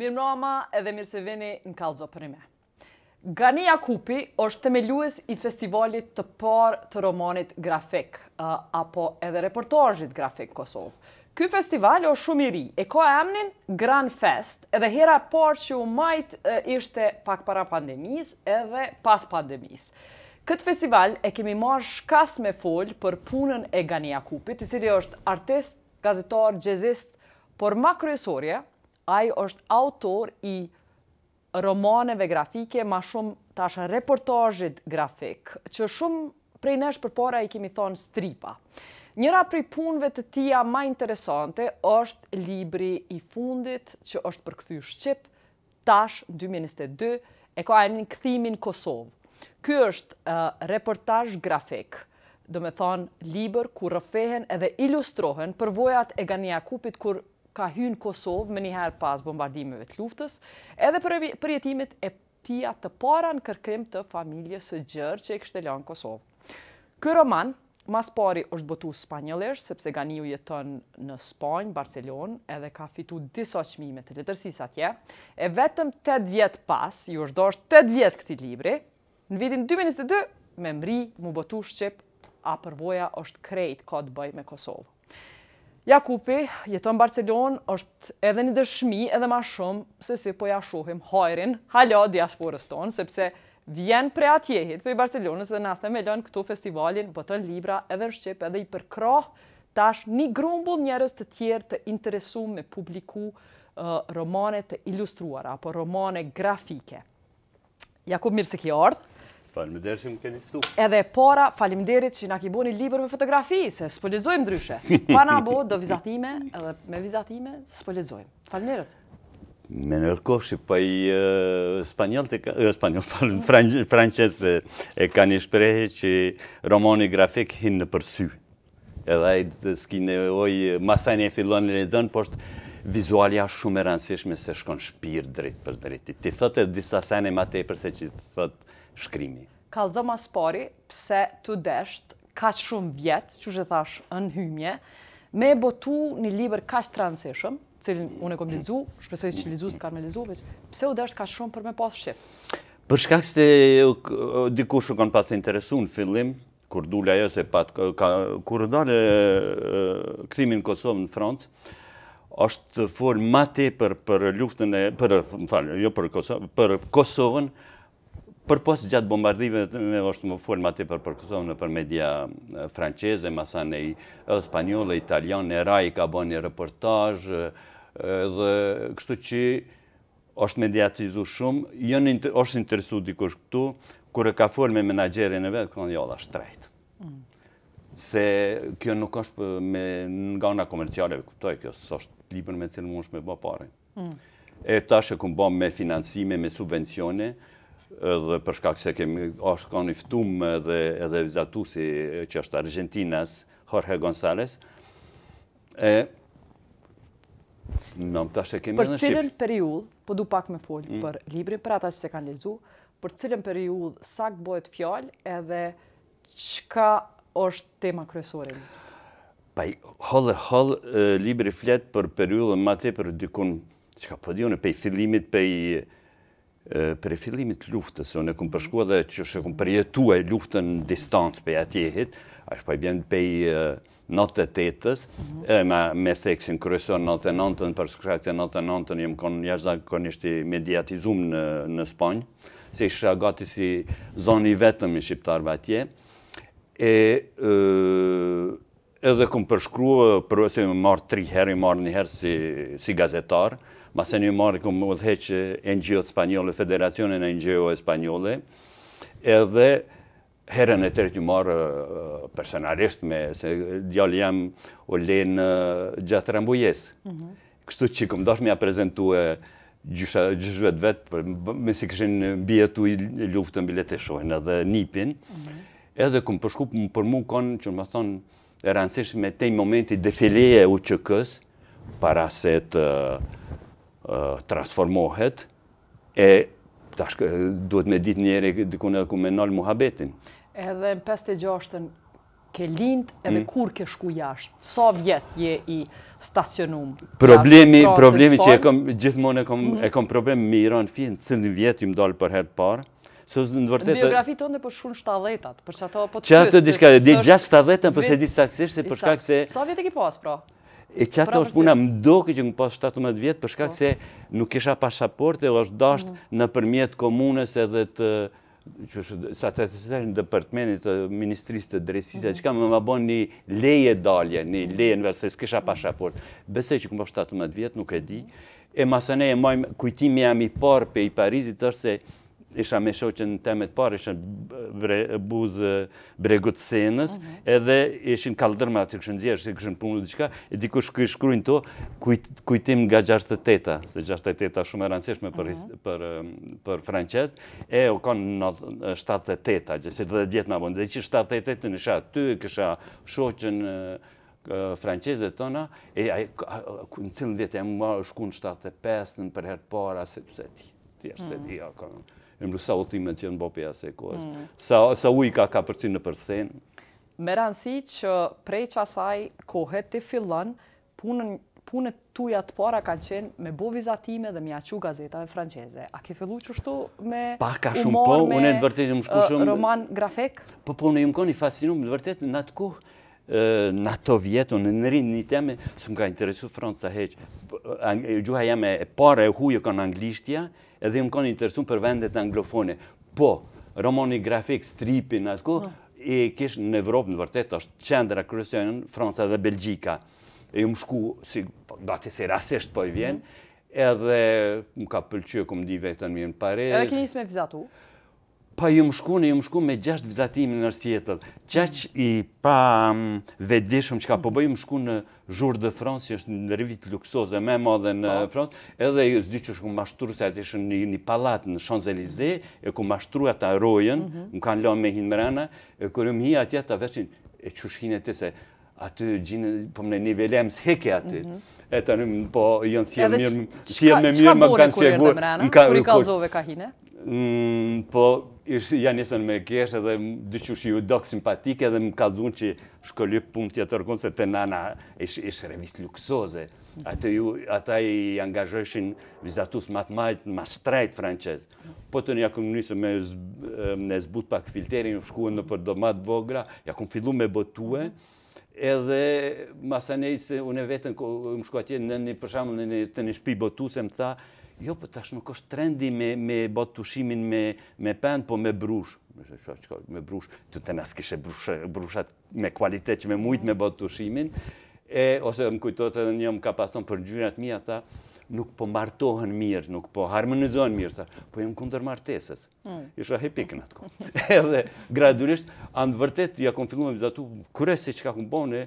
Mirë mrama edhe mirë se vini në kalzo për me. Gania Kupi është themelues i festivalit të parë të romanit grafik, apo edhe reportajit grafik Kosovë. Ky festival është shumë i ri, e ka emnin Grand Fest, edhe hera parë që u majtë ishte pak para pandemis edhe pas pandemis. Këtë festival e kemi marrë shkas me folë për punën e Gania Kupit, i cili është artist, gazetar, gjezist, por ma kryesorje, ai është autor i romaneve grafike, ma shumë tash ashtë reportajit grafik, që shumë prej nesh për para i kemi thonë stripa. Njëra prej punve të tia ma interesante është libri i fundit që është për këthy Shqip, tash 2022, e ka e një këthimin Kosovë. Ky është reportaj grafik, do me thonë liber, ku rëfehen edhe ilustrohen për vojat e ganiakupit kur ka hynë Kosovë me njëherë pas bombardimeve të luftës, edhe për jetimit e tia të para në kërkrim të familjes së gjërë që e kështë lanë Kosovë. Kërë roman, mas pari është botu spanjëlesh, sepse Ganiu jeton në Spanjë, Barcelonë, edhe ka fitu disa qmime të letërsis atje, e vetëm 8 vjetë pas, ju është dorë 8 vjetë këti libri, në vitin 2022, me mri mu botu Shqipë, a përvoja është krejt ka të bëj me Kosovë. Jakupi jeton Barcelon, është edhe një dëshmi edhe ma shumë se si po ja shohim hajrin halo diasporës tonë, sepse vjen pre atjehit për i Barcelonës dhe na themelon këtu festivalin botën Libra edhe në Shqip edhe i përkroh tash një grumbull njerës të tjerë të interesu me publiku romane të ilustruara apo romane grafike. Jakup, mirë se ki ardhë. Falimderit që më keni fëtu. Edhe para, falimderit që na ki bu një libër me fotografi, se s'pëllizojmë ndryshe. Pa na bo, do vizatime, edhe me vizatime, s'pëllizojmë. Falimderit. Me nërkofshi, pa po i spanjolët, e spanjolët, falim, franqese, e ka një shprehe që romani grafik hinë në përsy. Edhe a i s'ki nevoj, masajnë e fillon në dënë, po është vizualja shumë e rënsishme se shkon shpirë drejt për drejti. Ti thot e disa sene ma tepër se që thot, shkrimi. Kalzo Maspori, pse të desht, ka shumë vjetë, që shë thash, në hymje, me botu një liber ka që transishëm, cilin unë e kom lizu, shpesoj që lizu s'ka me lizu, veç, pse u desht ka shumë për me pas Shqipë? Për shkak se dikush u kanë pas interesu në fillim, kur dule ajo se pat, kur dole këthimin Kosovë në Francë, është fol më tepër për luftën e për, më fal, jo për për Kosovën, për posë gjatë bombardive, me është më folë ma të për në për media franqeze, masane i spanyole, italiane, raj, ka bo një reportaj, dhe kështu që është mediatizu shumë, jënë është interesu dikush këtu, kërë ka folë me menagjeri në vetë, këtë në jodha shtrejtë. Mm. Se kjo nuk është nga una komerciale, këtoj, kjo së është liber me cilë më është me bë pare. Mm. E ta shë këmë bom me financime, me subvencione, dhe përshkak se kemi ashtë ka një fëtum dhe edhe vizatusi që është Argentinas, Jorge González. E... Në më tashtë e kemi në Shqipë. Për cilën periull, po du pak me folë mm. për librin, për ata që se kanë lezu, për cilën periull, sa bëhet bojët fjallë edhe qëka është tema kryesore? Paj, hollë, hollë, libri fletë për periullën ma te për dykun, qëka për po unë, pej fillimit, pej për e fillimit luftës, unë e këmë përshkua dhe që është e këmë përjetua e luftën në distancë për e atjehit, është pa i bjenë pej nëtë të tëtës, me theksin kërësor në të ën për shkrakët e nëtë të nëtën, jëmë konë një dhe konë njështë i mediatizum në Spanjë, se ishë agati si zoni vetëm i shqiptarëve atje, e edhe këmë përshkrua, më marë tri herë, marë një herë si gazetarë, mase një marrë këmë dheqë NGO-të Spanjole, Federacionin e NGO-të Spanjole, edhe herën e tërë të marrë personalisht me, se gjallë jam u lenë gjatë rambujes. Mhm. Kështu që këmë dashë me a prezentu e gjyshvet vetë, me si këshin bjetu i luftën e shojnë edhe nipin, mhm. edhe këmë përshku për mu konë që më thonë e rëndësishme me te i momenti defileje u qëkës, para se të transformohet e duhet me ditë njëri diku në ku me nal muhabetin. Edhe në 56-ën ke lind edhe mm. kur ke shku jashtë? Sa vjetë je i stacionum? Problemi, problemi që e kom gjithmonë e kom mhm. e kom problem me Iran fin, cilin vjet ju mdal për herë të parë? Se në vërtetë biografi tonë po shkon 70-at, për çato po të thyes. të diçka di 70-ën, po se di saktësisht se për shkak se Sa vjetë e ki pas pra? E qatë është puna më doke që në pas 17 vjetë, përshkak po. se nuk isha pasaporte, o është dashtë mm. në përmjetë komunës edhe të që sa të të sërë në departmenit të ministrisë të dresisë, mhm. që ka më më bënë një leje dalje, një mhm. leje në vërstërës, kësha mhm. pashaport. Bese që këmë po 17 vjetë, nuk e di. E masën e mojmë, kujtimi jam i parë për i Parizit është se isha me shoqen temet parë, isha bre, buzë bregut senës, mhm. edhe ishin kaldërma që këshën djerë, që këshën punu diqka, e dikush këj shkruin to, kujtim nga 68-a, se 68-a shumë e rëndësishme për, mhm. për, për franqes, e u konë 78-a, që si 10 djetë në abonë, dhe që 78-ë në isha ty, kësha shoqen franqeze tona, e a, a, a, në cilën vjetë e më marë shku në 75-ën për herë para, mhm. se të ti, tjerë mm -hmm emru sa otimet që në për asë e kohës, mm. sa, u ujka ka përci në përsen. Me rëndësi që prej që asaj kohet të fillon, punën punët tuja të para kanë qenë me bo vizatime dhe mi aqu gazetave franqeze. A ke fillu që shtu me pa, ka shumë po, unë e vërtet, më shku uh, shumë, roman grafik? Po, po, në jumë koni fascinu, më vërtet, në atë kohë, uh, në ato vjetë, në nërin një teme, së më ka interesu Franca heqë. Gjuha jam e pare e huje anglishtja, edhe jë më kanë interesun për vendet anglofone. Po, romani grafik, stripin, atë ku, e po. kesh në Evropë, në vërtet, është qendra kërësionën, Fransa dhe Belgjika. E më shku, si, da të se rasisht po i vjenë, mhm. edhe më ka pëlqyë, këmë di vetën mjë në Parez. Edhe kënë njësë me vizatu? pa ju më shku, në ju më shku me gjasht vizatimin në rësjetët. Qaq i pa mm, vedishëm që ka po bëjë më shku në Jour de France, që është në rivit luksoze me modhe në po. France, edhe ju zdi që shku mashtru se atë ishë një palatë në Champs-Élysées, e ku mashtru atë arrojen, mhm. më kanë lo me hinë mërana, e kërë më hi atë jetë të veçin, e që shkine të se atë gjinë, po më në nivellem s'heke atë, mhm. e të në po jënë si e mirë, si e me mirë më kanë si e gurë ka bore kërë në mërana, i kalzove ka hine? Mm, po, ishë janë njësën me keshë edhe dyqush ju dokë simpatike edhe më kaldun që shkollip pun të jetër kunë se të nana ishë revistë luksoze. Ata, ju, ata i angazhëshin vizatus matë majtë, ma shtrajtë franqezë. Po të një akum njësën me, me zbut pak filterin, u shkuën në për domat vogra, ja kum fillu me botue, edhe masanej se une vetën, më shku atje në një përshamë, në të një shpi botu, se më tha, Jo, për po tash nuk është trendi me, me botë të shimin me, me pen, po me brush. Me, shë, shë, me brush, të të nësë kishe brushat, me kualitet që me mujtë me botë të shimin. E, ose më kujtojtë edhe një më ka pason për gjyrat mija, tha, nuk po martohen mirë, nuk po harmonizohen mirë, tha, po jem kundër martesës. Hmm. Isha hepik në atë kohë. edhe, gradurisht, anë vërtet, ja kom fillu vizatu, kërës e që ka kom bone,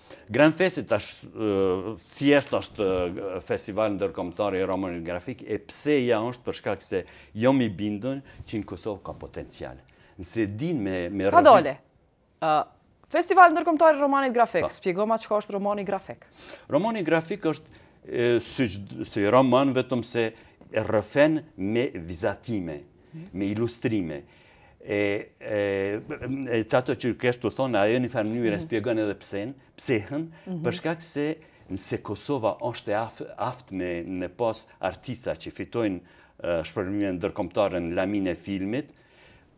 Grand Festit është thjesht është festival ndërkomtar i romanit grafik, e pse ja është përshka këse jo mi bindën që në Kosovë ka potencial. Nëse din me... me pa dole, festival ndërkomtar i romanit grafik, pa. Po. spjego ma qëka është romani grafik. Romani grafik është si, si roman vetëm se rëfen me vizatime, me ilustrime, e, e, e që ato të kështu thonë, ajo një farë mënyrë e mhm. spjegën edhe pësen, pësehën, mm përshkak se nëse Kosova është e aftë me, në pas artista që fitojnë uh, shpërmime në dërkomtarën lamin e filmit,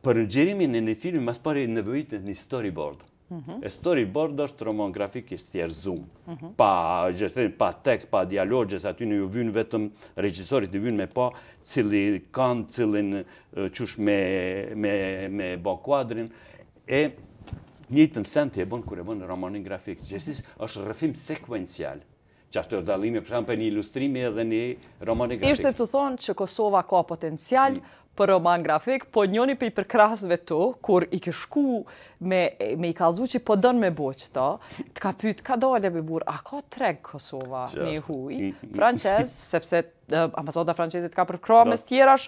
për në gjerimin e një filmi, mas pari në vëjtë një storyboard. Mhm. E storyboard është roman grafik i shtjerë zoom. Mhm. Pa gjështetin, pa tekst, pa dialogjes, aty në ju vynë vetëm regjisorit, ju vynë me pa cili kanë, cilin qush me bo kuadrin. E një të nësën të e bënë kur e bënë romanin grafik. Gjështetis është rëfim sekvencial që ashtë të rëdalimi, përshamë për një ilustrimi edhe një romani grafik. Ishte të thonë që Kosova ka potencial mm për roman grafik, po njoni për i përkrasve të, kur i këshku me, me i kalzu që i po dënë me bo që të ka pyt, ka dole me bur, a ka treg Kosova Just. me huj, mm, mm. franqez, sepse uh, ambasoda franqezit ka përkroa mes tjerash,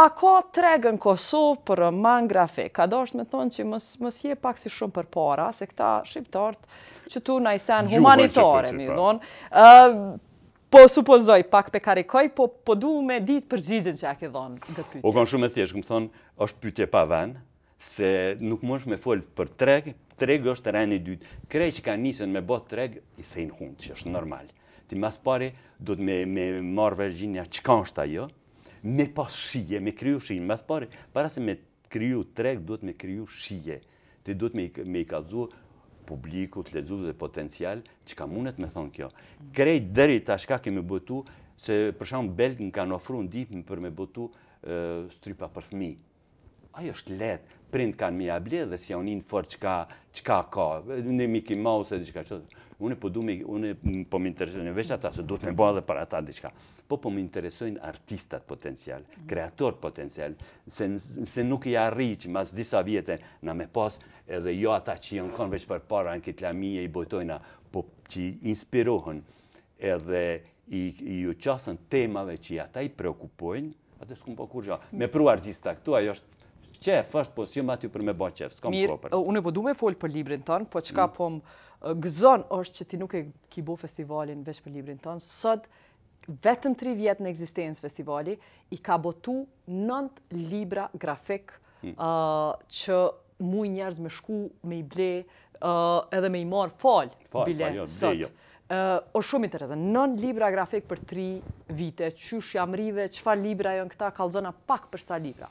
a ka treg në Kosovë për roman grafik, ka dosh me tonë që mës, mës je pak si shumë për para, se këta shqiptartë, që tu na i sen humanitare, mi dhonë. Po supozoj pak pe karikoj, po po du me ditë përgjigjen që a ke dhonë nga pytje. O kanë shumë e thjeshtë, këmë thonë, është pytje pa venë, se nuk mosh me folë për treg, treg është të rejnë i dytë. Krej që ka nisen me botë treg, i thejnë hundë, që është normal. Ti mas pari do të me marë vërgjinja që kanë shta jo, me pas shije, me kryu shije, mas pari, para se me kryu treg, do të me kryu shije, ti do të me i kazuë publiku, të dhe potencial, që ka mundet me thonë kjo. Krejt dëri ta shka kemi bëtu, se për shumë Belgën kanë në ofru në dipën për me bëtu strypa për fmi. Ajo është letë, prindë kanë mi ablje dhe si janë një në forë që ka në Mickey Mouse e dhe qëtë unë po du me, unë po më interesojnë, veç ata se duhet me bo dhe para ata diçka, po po më interesojnë artistat potencial, kreator potencial, se, se nuk i arriqë mas disa vjetën në me pas, edhe jo ata që jënë konë veç për para në kitë lamije i bojtojna, po që inspirohen edhe i, uqasën temave që ata i preokupojnë, atë po kur Me pru artista këtu, ajo është qef është, po s'jëm aty për me bo qef, s'kom kohë për Unë e po du me folë për librin ton, po qka mm. po më gëzon është që ti nuk e ki bo festivalin veç për librin ton. Sot, vetëm tri vjetë në existencë festivali, i ka botu nënt libra grafik mm. që mui njerëz me shku, me i ble, edhe me i marë falë bile jo, sot. Jo. O shumë interese, nën libra grafik për tri vite, qysh jam rive, qëfar libra janë këta, kalzona pak për sta libra.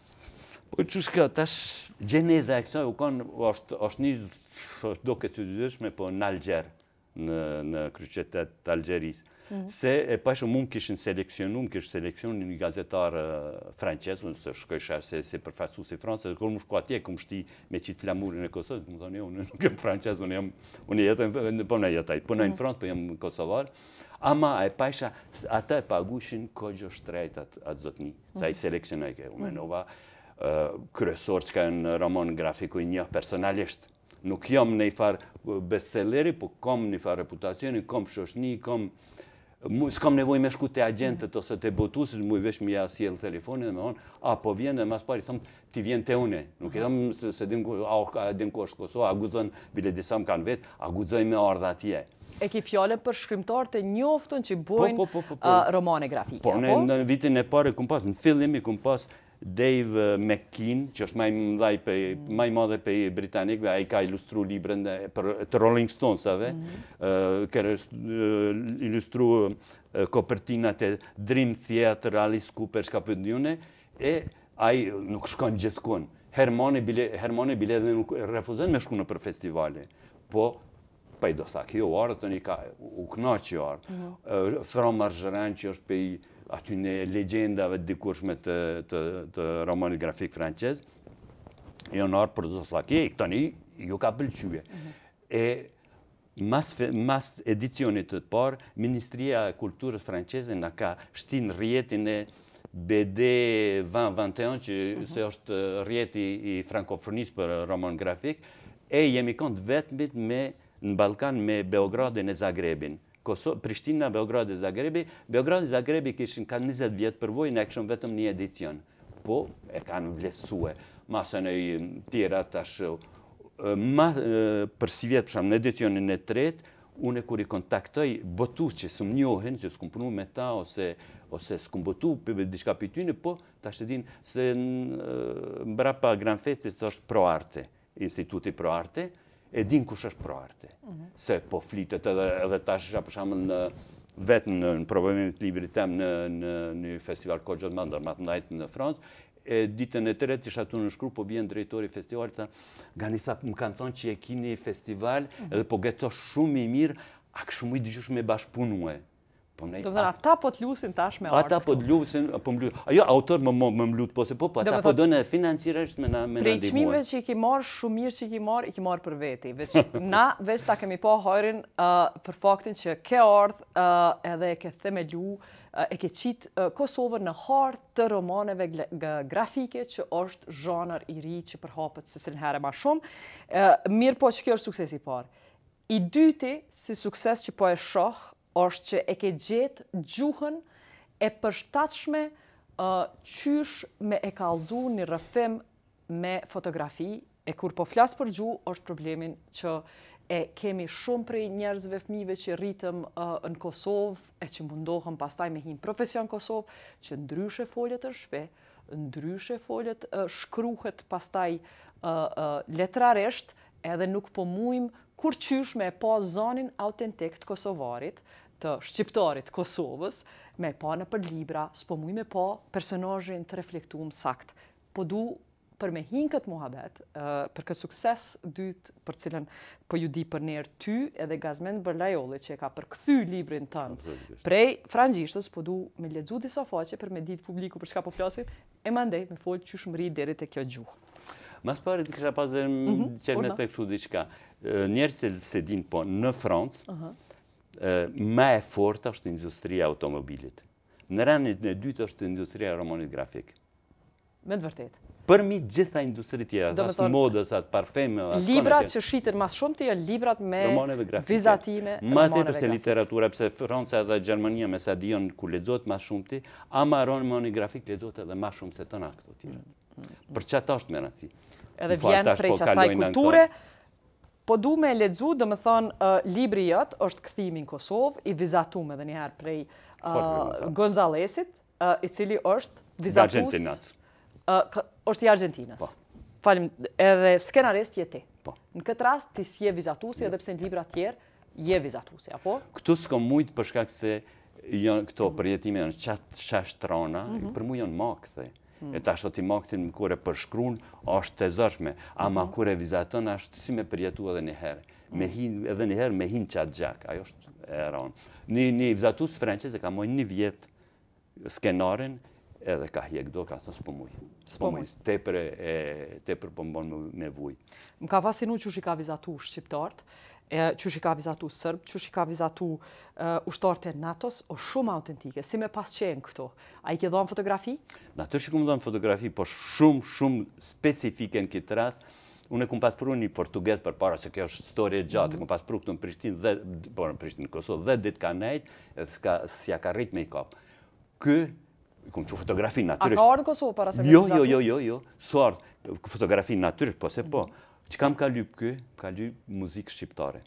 Po që tash gjeneza e kësa, u konë, është osh, një është doke të dyrëshme, po në Alger, në, në kryqetet të Algeris. Mhm. Se e pashë mund kishin seleksionu, më kishë seleksionu një gazetar francesë, franqes, unë se shkoj shashë se, se përfasu si Fransë, dhe kërë më shkua atje, këmë shti me qitë flamurin e Kosovë, më thonë, jo, unë nuk e francesë, unë jam, unë jetoj, po, po në jetoj, po në në Fransë, po jam Kosovar, Ama e pajsha, ata e pagushin kogjo shtrejtë atë, atë sa i mhm. seleksionaj u menova, mhm kërësor që ka në roman grafiku i një personalisht. Nuk jam në i farë bestselleri, po kom në i farë reputacioni, kom shoshni, kom... s'kom nevoj me shku të agentët ose të botusit, mu i vesh mi asiel telefonin dhe me onë, a po vjen dhe mas pari thëmë ti vjen të une. Nuk e thëmë se din ku është Kosovë, a guzën, bile disa më kanë vetë, a guzën me ardha atje. E ki fjale për shkrimtar të njoftën që po, bojnë po, po, romane grafike, a po? në vitin e pare, në fillim i pas Dave McKean, që është maj mëdhaj për, maj madhe për i Britanik, a i ka ilustru librën të Rolling Stones, a mhm. kërë ilustru kopertinat e Dream Theater, Alice Cooper, shka për njune, e a i nuk shkon gjithkon. Hermone bile dhe nuk refuzen me shkunë për festivali, po, pa i do sa kjo arë, të një ka u knaqë jo arë. Mhm. Fra Marjeren, që është për i aty në legendave të dikurshme të romanit grafik franqez, i onarë për Zoslaki, i një, ju ka pëlqyve. E mas edicionit të të parë, Ministria e Kulturës franqezën në ka shtin rjetin e BD 2021, që mhm. se është rjeti i frankofrënis për roman grafik, e jemi kënd vetëmit në Balkan me Beogradin e Zagrebin. Prishtina, Beograd e Zagrebi. Beograd Zagrebi kishin ka 20 vjetë për vojnë, e këshën vetëm një edicion. Po, e kanë vlesue. Masën e tjera të ashtë. Për si vjetë, përsham, në edicionin e tretë, unë e kur i kontaktoj botu që së më njohen, që së këmë punu me ta, ose së këmë botu, për diçka për tyne, po, të ashtë se në brapa Gran është të ashtë Pro Arte, Instituti Pro Arte, e din kush është proarte. Se po flitet edhe ta shisha për shembull në vetë në problemin të libri tem në një festival kohë të mandor, ma të në Fransë, e ditën e tretë, retë që në shkru, po bjenë drejtori festival, të gani tha, më kanë thonë që e kini festival, mhm. edhe po gëto shumë i mirë, a këshumë i dyqush me bashkëpunue. Po ne. Do të ata po të lusin tash me ardhmë. Ata po të lusin, po mblu. Ajo autor më më lutë, po se po, po ata po donë financiresht me na me na ndihmë. Për çmimet që i ke marr shumë mirë që i ke marr, i ke marr për veti, veç na veç ta kemi pa hajrin për faktin që ke ardh edhe e ke themelu e ke qitë Kosovën në harë të romaneve grafike që është zhanër i ri që përhapët se së nëherë ma shumë. Mirë po që kjo është suksesi parë. I dyti, si sukses që po e shohë, është që e ke gjetë gjuhën e përshtachme qysh me e kalzu një rëfim me fotografi, e kur po flasë për gjuhë, është problemin që e kemi shumë prej njerëzve fmive që rritëm në Kosovë, e që mundohëm pastaj me hinë profesion Kosovë, që ndryshe foljet në shpe, ndryshe foljet shkruhet pastaj letraresht, edhe nuk po mujmë kur qysh me pa zonin autentik të Kosovarit, të shqiptarit Kosovës, me pa në për libra, s'po muj me pa personajin të reflektuar sakt. Po du për me hinë këtë muhabet, për këtë sukses dytë për cilën po ju di për njerë ty edhe Gazmen Bërlajoli që e ka përkëthy librin tënë prej frangjishtës, po du me ledzu disa faqe për me ditë publiku për çka po flasit, e mandej me folë që shmëri deri e kjo gjuhë. Mas pari të kësha pas dhe mhm, në qërë me të këshu diqka njerës të se din po në Francë, ma e fort është industria automobilit. Në ranit në dytë është industria romanit grafik. Me të vërtet. Për mi gjitha industri tjera, as modës, as parfeme, as konetje. Librat që shqitër mas shumë të janë librat me vizatime, romaneve grafike. Ma të e përse literatura, përse Franca dhe Gjermania me sa dion ku lezot mas shumë të, ama romani grafik lezot edhe mas shumë se të këtu këto tjera. Mm, mm, mm. Për që ta është me nësi. Edhe vjen prej po qasaj kulture, Po du me ledzu, dhe me thonë, libri jëtë është këthimin Kosovë, i vizatu me dhe njëherë prej Gonzalesit, i cili është vizatus... është i Argentinas. Po. Falim, edhe skenarist je ti. Po. Në këtë rast, ti si je vizatusi, edhe pse në libra tjerë, je vizatusi, apo? Këtu s'ko mujtë përshkak se... Këto përjetime janë qatë shashtrona, mhm. për mu janë makë, thëj e ta shtë maktin imaktin më kure përshkrun, është të zërshme, ama ma kure vizatën është si me përjetu edhe njëherë, mm. edhe një herë me hinë qatë gjakë, ajo është e ronë. Një vizatus franqese ka mojnë një vjetë skenarin, edhe ka hjek do, ka thënë s'pëmuj, po s'pëmuj, po po tepër pëmbon me vuj. Më ka fasinu që shi ka vizatu shqiptartë, që shi ka vizatu sërbë, që shi ka vizatu ushtarët e nato o shumë autentike, si me pas qenë këto. A i ke dhonë fotografi? Natër që këmë dhonë fotografi, po shumë, shumë specifike në këtë rast, Unë e kumë pas përru një portugez për para, se kjo është story e gjatë, mm -hmm. pas përru këtu në Prishtinë, dhe, por në Prishtinë, në Kosovë, dhe ditë ka nejtë, edhe s'ja ka rritë me i kapë. Ky, i që fotografi naturisht... A ka orë në Kosovë para se jo, jo, Jo, jo, jo, jo, so orë, fotografi naturisht, po se po, mhm. Që kam ka lypë kë, ka lypë muzikë shqiptare.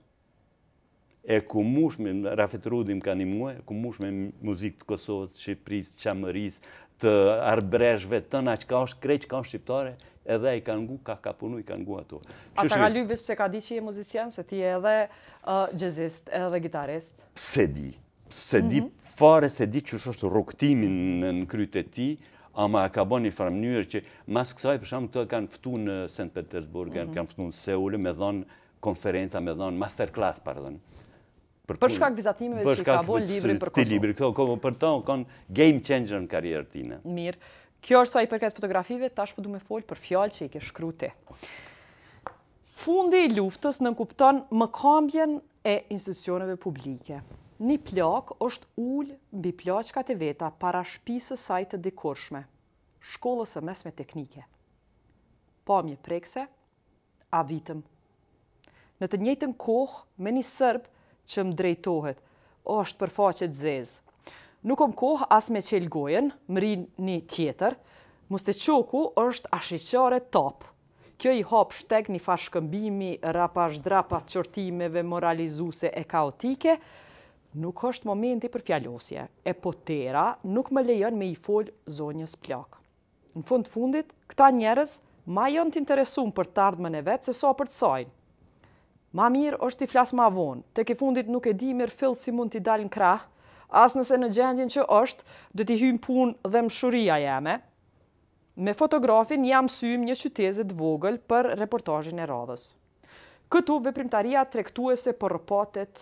E ku mush me, Rafet Rudi më ka një muaj, ku mush me muzikë të Kosovës, të Shqipëris, të Qamëris, të Arbrejshve, të nga që ka është krej që ka është shqiptare, edhe i ka ngu, ka kapunu, i ka ngu ato. A ta ka lypë vështë ka di që i e muzician, se ti edhe jazzist, edhe gitarist? Se di, se di, mhm. fare se di që është rukëtimin në krytë e ti, ama a ka bon një farë mënyrë që mas kësaj për shumë të kanë fëtu në St. Petersburg, mhm. kanë fëtu në Seulë me dhonë konferenca, me dhonë masterclass, pardon. Për, shkak vizatimeve që ka bon libri për Kosovë. Libri, këto, këto, për të game changer në karierë tine. Mirë. Kjo është sa i përket fotografive, tash për po du me folë për fjallë që i ke shkrute. Fundi i luftës nënkupton më kambjen e institucioneve publike. Një plak është ullë mbi plakët e veta para shpisë sajtë të dikurshme, shkollës e mesme teknike. Pa mje prekse, a vitëm. Në të njëtën kohë, me një sërbë që më drejtohet, o është për faqet zezë. Nuk om kohë as me qelgojen, më rinë një tjetër, muste qoku është ashqeqare topë. Kjo i hop shtek një fashkëmbimi, rapash drapat qortimeve moralizuse e kaotike, nuk është momenti për fjallosje, e po tera nuk më lejon me i folë zonjës plak. Në fund fundit, këta njerës ma jënë të interesum për të ardhmen e vetë se so për të sajnë. Ma mirë është t'i flasë ma vonë, të ke fundit nuk e di mirë fillë si mund t'i dalin krahë, asë nëse në gjendjen që është, dhe t'i hymë punë dhe më shuria jeme. Me fotografin jam sym një qytezit vogël për reportajin e radhës. Këtu veprimtaria trektuese për rëpatet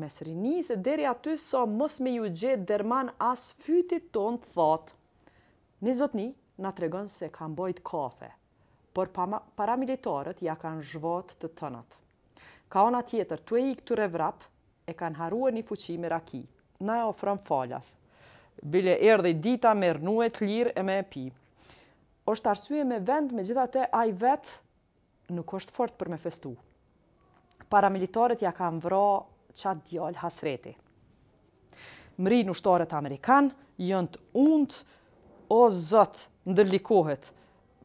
me sërinise, deri aty sa mos me ju gjetë derman as fytit tonë të thotë. Një zotni nga tregon se ka mbojt kafe, por paramilitarët ja kanë zhvot të tënat. Ka ona tjetër të e i këtë revrap e kanë harua një fuqi me raki. Na e ofrëm faljas, bile erdhe i dita me të lirë e me e pi. Oshtë arsye me vend me gjithate, a i vetë nuk është fort për me festuë paramilitarët ja kanë vro qatë djallë hasreti. Mri në shtarët Amerikanë, jënë të undë, o zëtë, ndërlikohet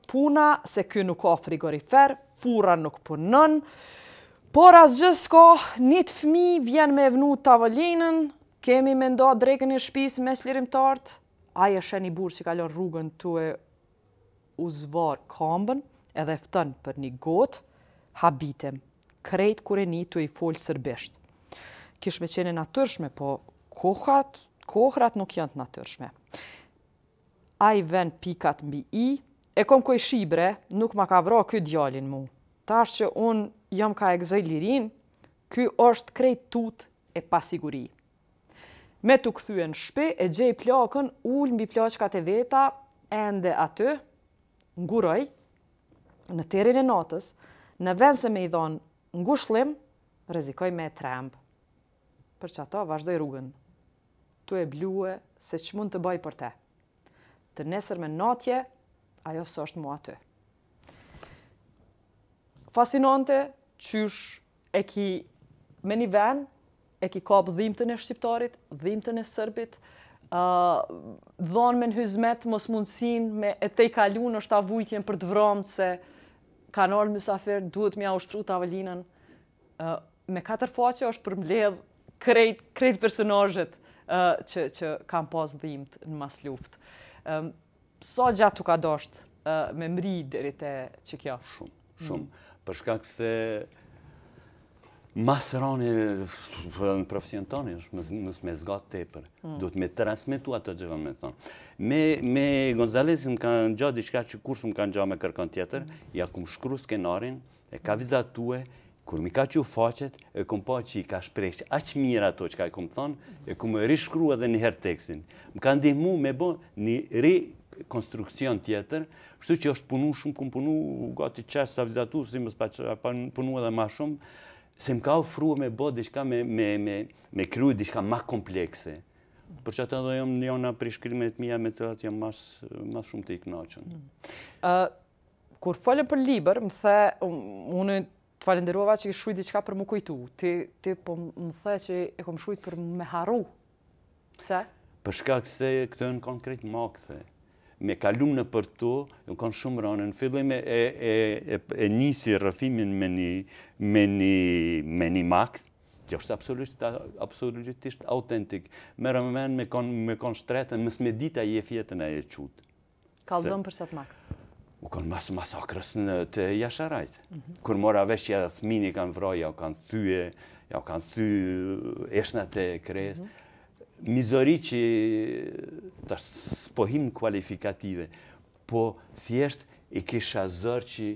puna, se kjo nuk ka frigorifer, fura nuk punën, por as gjësko, një të fmi vjen me evnu tavolinën, kemi me nda dregën e shpis me shlirim tartë, a e shë një burë që kalon rrugën të e uzvar kambën, edhe eftën për një gotë, habitem krejt kure një të i folë sërbisht. Kishme me qene natërshme, po kohrat nuk janë të natërshme. A i ven pikat mbi i, e kom koj shibre, nuk ma ka vro këtë djallin mu. Ta që unë jam ka egzoj lirin, ky është krejt tut e pasiguri. Me të këthyën shpe, e gjej plakën, ullë mbi plakët e veta, e ndë aty, nguroj, në terin e natës, në vend se me i dhonë ngushlim, rezikoj me e tremb. Për që ato vazhdoj rrugën, tu e bluë se që mund të bëj për te. Të nesër me natje, ajo së është mua të. Fasinante, qysh e ki me një ven, e ki kap dhimëtën e shqiptarit, dhimëtën e sërbit, dhonë me në hyzmet, mos mundësin me e te i kalun, është ta vujtjen për të vromë se ka nërë mësafer, duhet mja u ushtru të Me katër faqe është për mledhë krejt, krejt personajët që, që kam pas dhimët në mas luftë. So gjatë të ka doshtë me mri dherit e që kjo? Shumë, shumë. Mm. Përshka këse Mas rani në profesion të tani, është mësë me zgatë të tepër. Hmm. Duhet me transmitu atë të gjëve me të tani. Me Gonzales më kanë gjatë diçka që kursë më kanë gjatë me kërkon tjetër, hmm. ja ku më shkru skenarin, e ka vizatue, kur mi ka që u e ku më pa që i ka shprejshë aqë mirë ato që ka i ku më thonë, e ku më rishkru edhe një herë tekstin. Më kanë di me bo një ri konstruksion tjetër, shtu që është punu shumë, ku më punu gati qashtë sa vizatu, si më s'pa që punu edhe ma shumë, se më ka ofrua me bot diçka me me me me kruj diçka më komplekse. Por çka të them në ona përshkrimet mia me të atë jam më mas, më shumë të kënaqur. Mm. Ë uh, kur folë për liber, më the um, unë të falenderova që shuj diçka për më kujtu. Ti ti po më the që e kam shujt për me haru. Pse? Për shkak se këtë në konkret më kthe me kalum në përtu, to, shumë rënë, në fillim e, e, e, njësi rëfimin me një, me një, makt, që është absolutisht, autentik, me rëmëmen me kanë me kon shtretën, mësë me dita je fjetën e e qutë. Kalëzëm për satë makt? U mas, masakrës në të jasharajtë. Kur mora vesh që edhe thmini kanë vroja, o kanë thyje, janë kanë thyje, eshnat e kresë, mizori që të spohim kvalifikative, po thjesht i kisha zërë që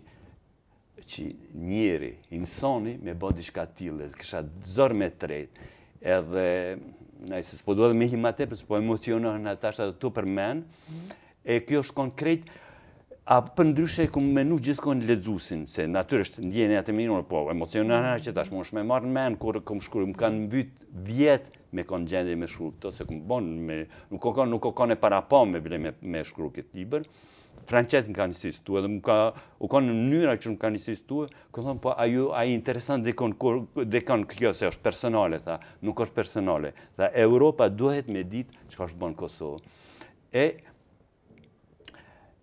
që njëri, insoni, me bodi shka tjilë, kisha kësha me trejtë, edhe, nëjse, s'po duhet me himate, për s'po emocionohen në atashtë atë të të e kjo është konkret, a për ndryshe ku menu gjithkon ledzusin, se natyrisht ndjeni atë minore, po emocionarë që tashmë është me marrë në menë, kur këm shkuru, më kanë mbyt vjetë me konë gjendje me shkuru këto, se këmë bon, me, nuk kokon, nuk kokon e para po me bile me, me shkuru këtë liber, Frances më ka insistu, dhe më ka, u konë në mënyra që më ka insistu, ku thonë, po a ju, a interesant dhe konë, kjo se është personale, tha, nuk është personale, tha, Europa duhet me ditë që është bon Kosovë. E,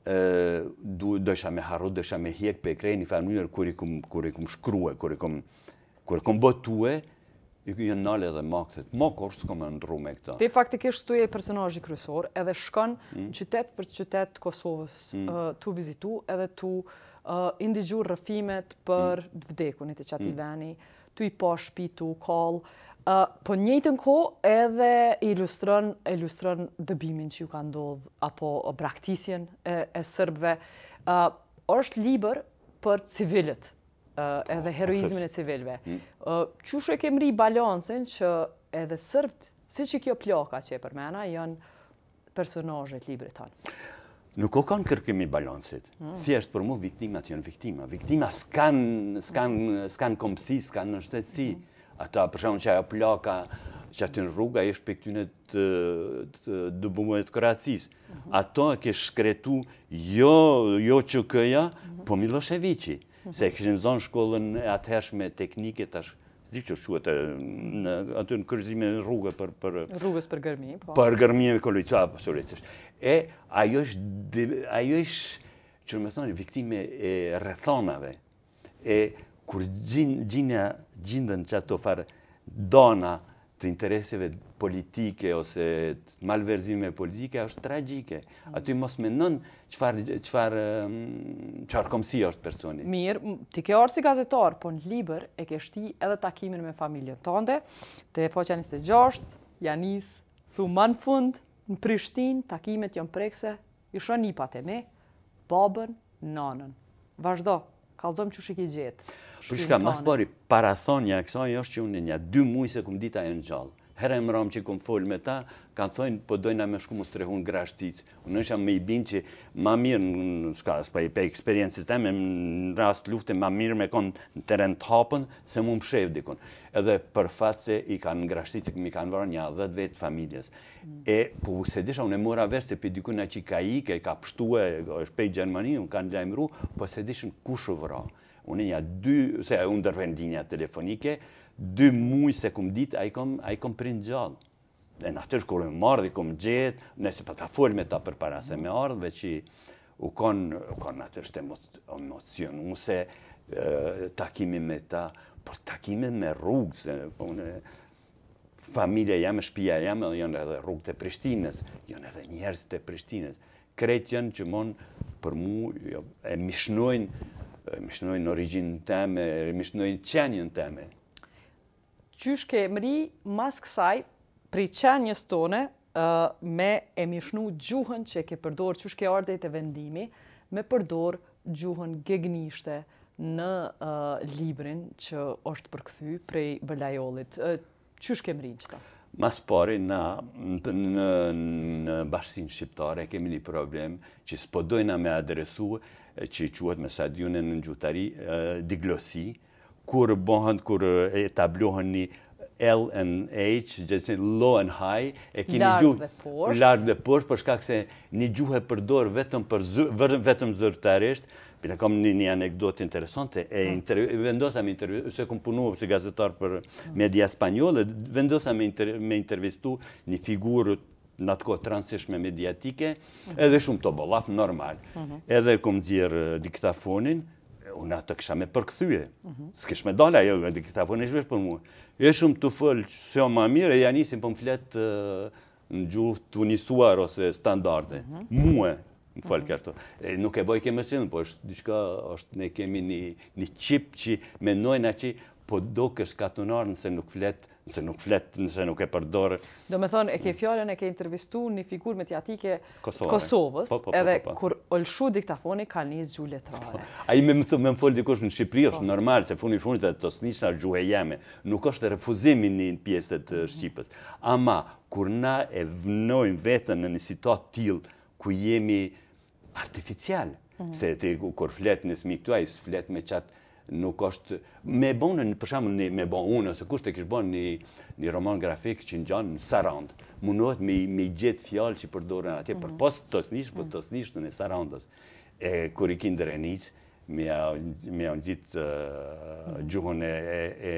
uh, do isha me harru, do me hjek për krej një farë mënyrë kër i kum, i kum shkrua, kur i kum, kër i kum botue, i kë jenë nale dhe maktet. Ma kërë s'ko me ndru me këta. Te faktikisht tu e i personajë kryesor edhe shkon mm. qytet për qytet Kosovës mm. uh, tu vizitu edhe tu uh, indigjur rëfimet për mm. dvdekunit e qati mm. veni, tu i po shpitu, kolë, Uh, po njëjtën ko edhe ilustron, ilustron dëbimin që ju ka ndodh, apo braktisjen e, e sërbve. është liber për civilit edhe heroizmin e civilve. Hmm. Uh, Qushë e balancin që edhe sërbët, si që kjo ploka që e përmena, janë personajët libre tonë. Nuk o kanë kërkimi balancit. Mm. Thjesht për mu viktimat janë viktima. Viktima s'kanë kanë kompsi, s'kanë në shtetësi. Mm-hmm. Ata përshamë që ajo plaka që aty në rruga ishtë për këtyne të dëbëmëve të kërëatsis. Mhm. Ato e kështë shkretu jo, jo që këja, mhm. po Miloševiqi. Mhm. Se e kështë në zonë shkollën e atëhershme teknike të ashtë zikë që shqua të në atë në kërëzime në rrugë për... Rrugës për gërmi, po. Për gërmi e kolojca, po E, ajo është, ajo është, që në me thonë, viktime e rëthonave. E, kur gjinja gjindën që ato farë dona të intereseve politike ose malverzime politike, është tragike. Mm. Aty mos me nën që farë është personi. Mirë, të ke orë si gazetarë, po në liber e kështi edhe takimin me familje të tënde, të e foqa gjoshtë, janis, thu në fund, në Prishtin, takimet janë prekse, ishë një patë e ne, babën, nanën. Vashdo, kalëzom që shikë i gjetë. Për shka, mas pari, parathonja e është që unë e nja dy mujë se këmë dita e në gjallë. Herë e më ramë që këmë folë me ta, kanë thonjë, po dojna me shku më strehun grashtit. Unë është me i bin që ma mirë, në shka, së pa i pe eksperiencës të me në rast luftë, ma mirë me konë në teren të hapën, se mu më shrevë dikun. Edhe për fatë se i kanë grashtit, që mi kanë varë nja dhëtë vetë familjes. E, po se disha, unë e mora vestë, për dikuna që i ka i, ka i është pejtë Gjermani, unë kanë lajmëru, po se dishën kushë vërë. Unë një dy, se unë dërvejnë dinja telefonike, dy mujë se këmë ditë, a i kom, kom prindë gjallë. Dhe në atërë kërë më ardhë, i kom gjithë, nëse pa ta full me ta për para se me ardhë, veç i u konë kon në atërë shtë emocion. Unë se takimi me ta, por takimi me rrugë, se unë, familje jam, shpia jam, edhe janë edhe rrugë të Prishtinës, janë edhe njerës të Prishtinës. Kretë janë që monë për mu, jo, e mishnojnë më shënojnë në originë të eme, më shënojnë të Qysh ke mëri mas kësaj pri qenjës tone me e më shënu gjuhën që ke përdor, qysh ke ardhej të vendimi, me përdor gjuhën gegnishte në librin që është përkëthy prej bëlajolit. Qysh ke mëri qëta? qëta? Mas pari na, në, në, bashkësin shqiptare kemi një problem që s'podojna me adresu që i quat me sadjune në në gjutari, diglosi, kur bëhën, kur etablohën një L and H, gjithë low and high, e kemi largë gjuhë largë dhe poshtë, për shkak se një gjuhë e përdor vetëm, për zë, zërtarisht, Bile kam një, një anekdotë interesante, e po. vendosa me intervjistu, se kom punuar si gazetar për media spanjole, vendosa me, intervjistu me një figurë në atë kohë transishme mediatike, mhm. edhe shumë të bolaf, normal. Mhm. Edhe kom zirë diktafonin, unë atë kësha me përkëthyje. Së kësh me dola, jo, e di këta fërë në shvesh për mua. E shumë të fëllë që se o ma mirë, e janë isim për po më fletë në gjuhë të unisuar ose standarde. Muë, më fëllë kërto. Nuk e boj kemë sëllën, po është diqka, është ne kemi një qip që menojnë a që, po do kësh katunar nëse nuk fletë nëse nuk flet, nëse nuk e përdor. Do me thonë, e ke fjallën, e ke intervistu një figur me tjatike Kosovës, po, po, po, edhe kur olshu diktafoni, ka një zgju letrare. A i me më thëmë, me më folë dikush në Shqipëri, është normal, se funi funi të të snishna gjuhë jeme, nuk është refuzimin një pjesët të mhm. Shqipës. Ama, kur na e vënojmë vetën në një situatë tilë, ku jemi artificial, mhm. se të kur flet në smikë të ajë, me qatë nuk është... Me bënë, për shemë, me bënë unë, ose kushtë e kishë bënë një, një roman grafik që në gjanë në Sarandë, mundohet me, me gjithë fjallë që i përdore atje, për mhm. posë të snishtë, për po mhm. të në Sarandës. E, kur i kinë drenicë, me, me anë gjithë mhm. gjuhën e, e,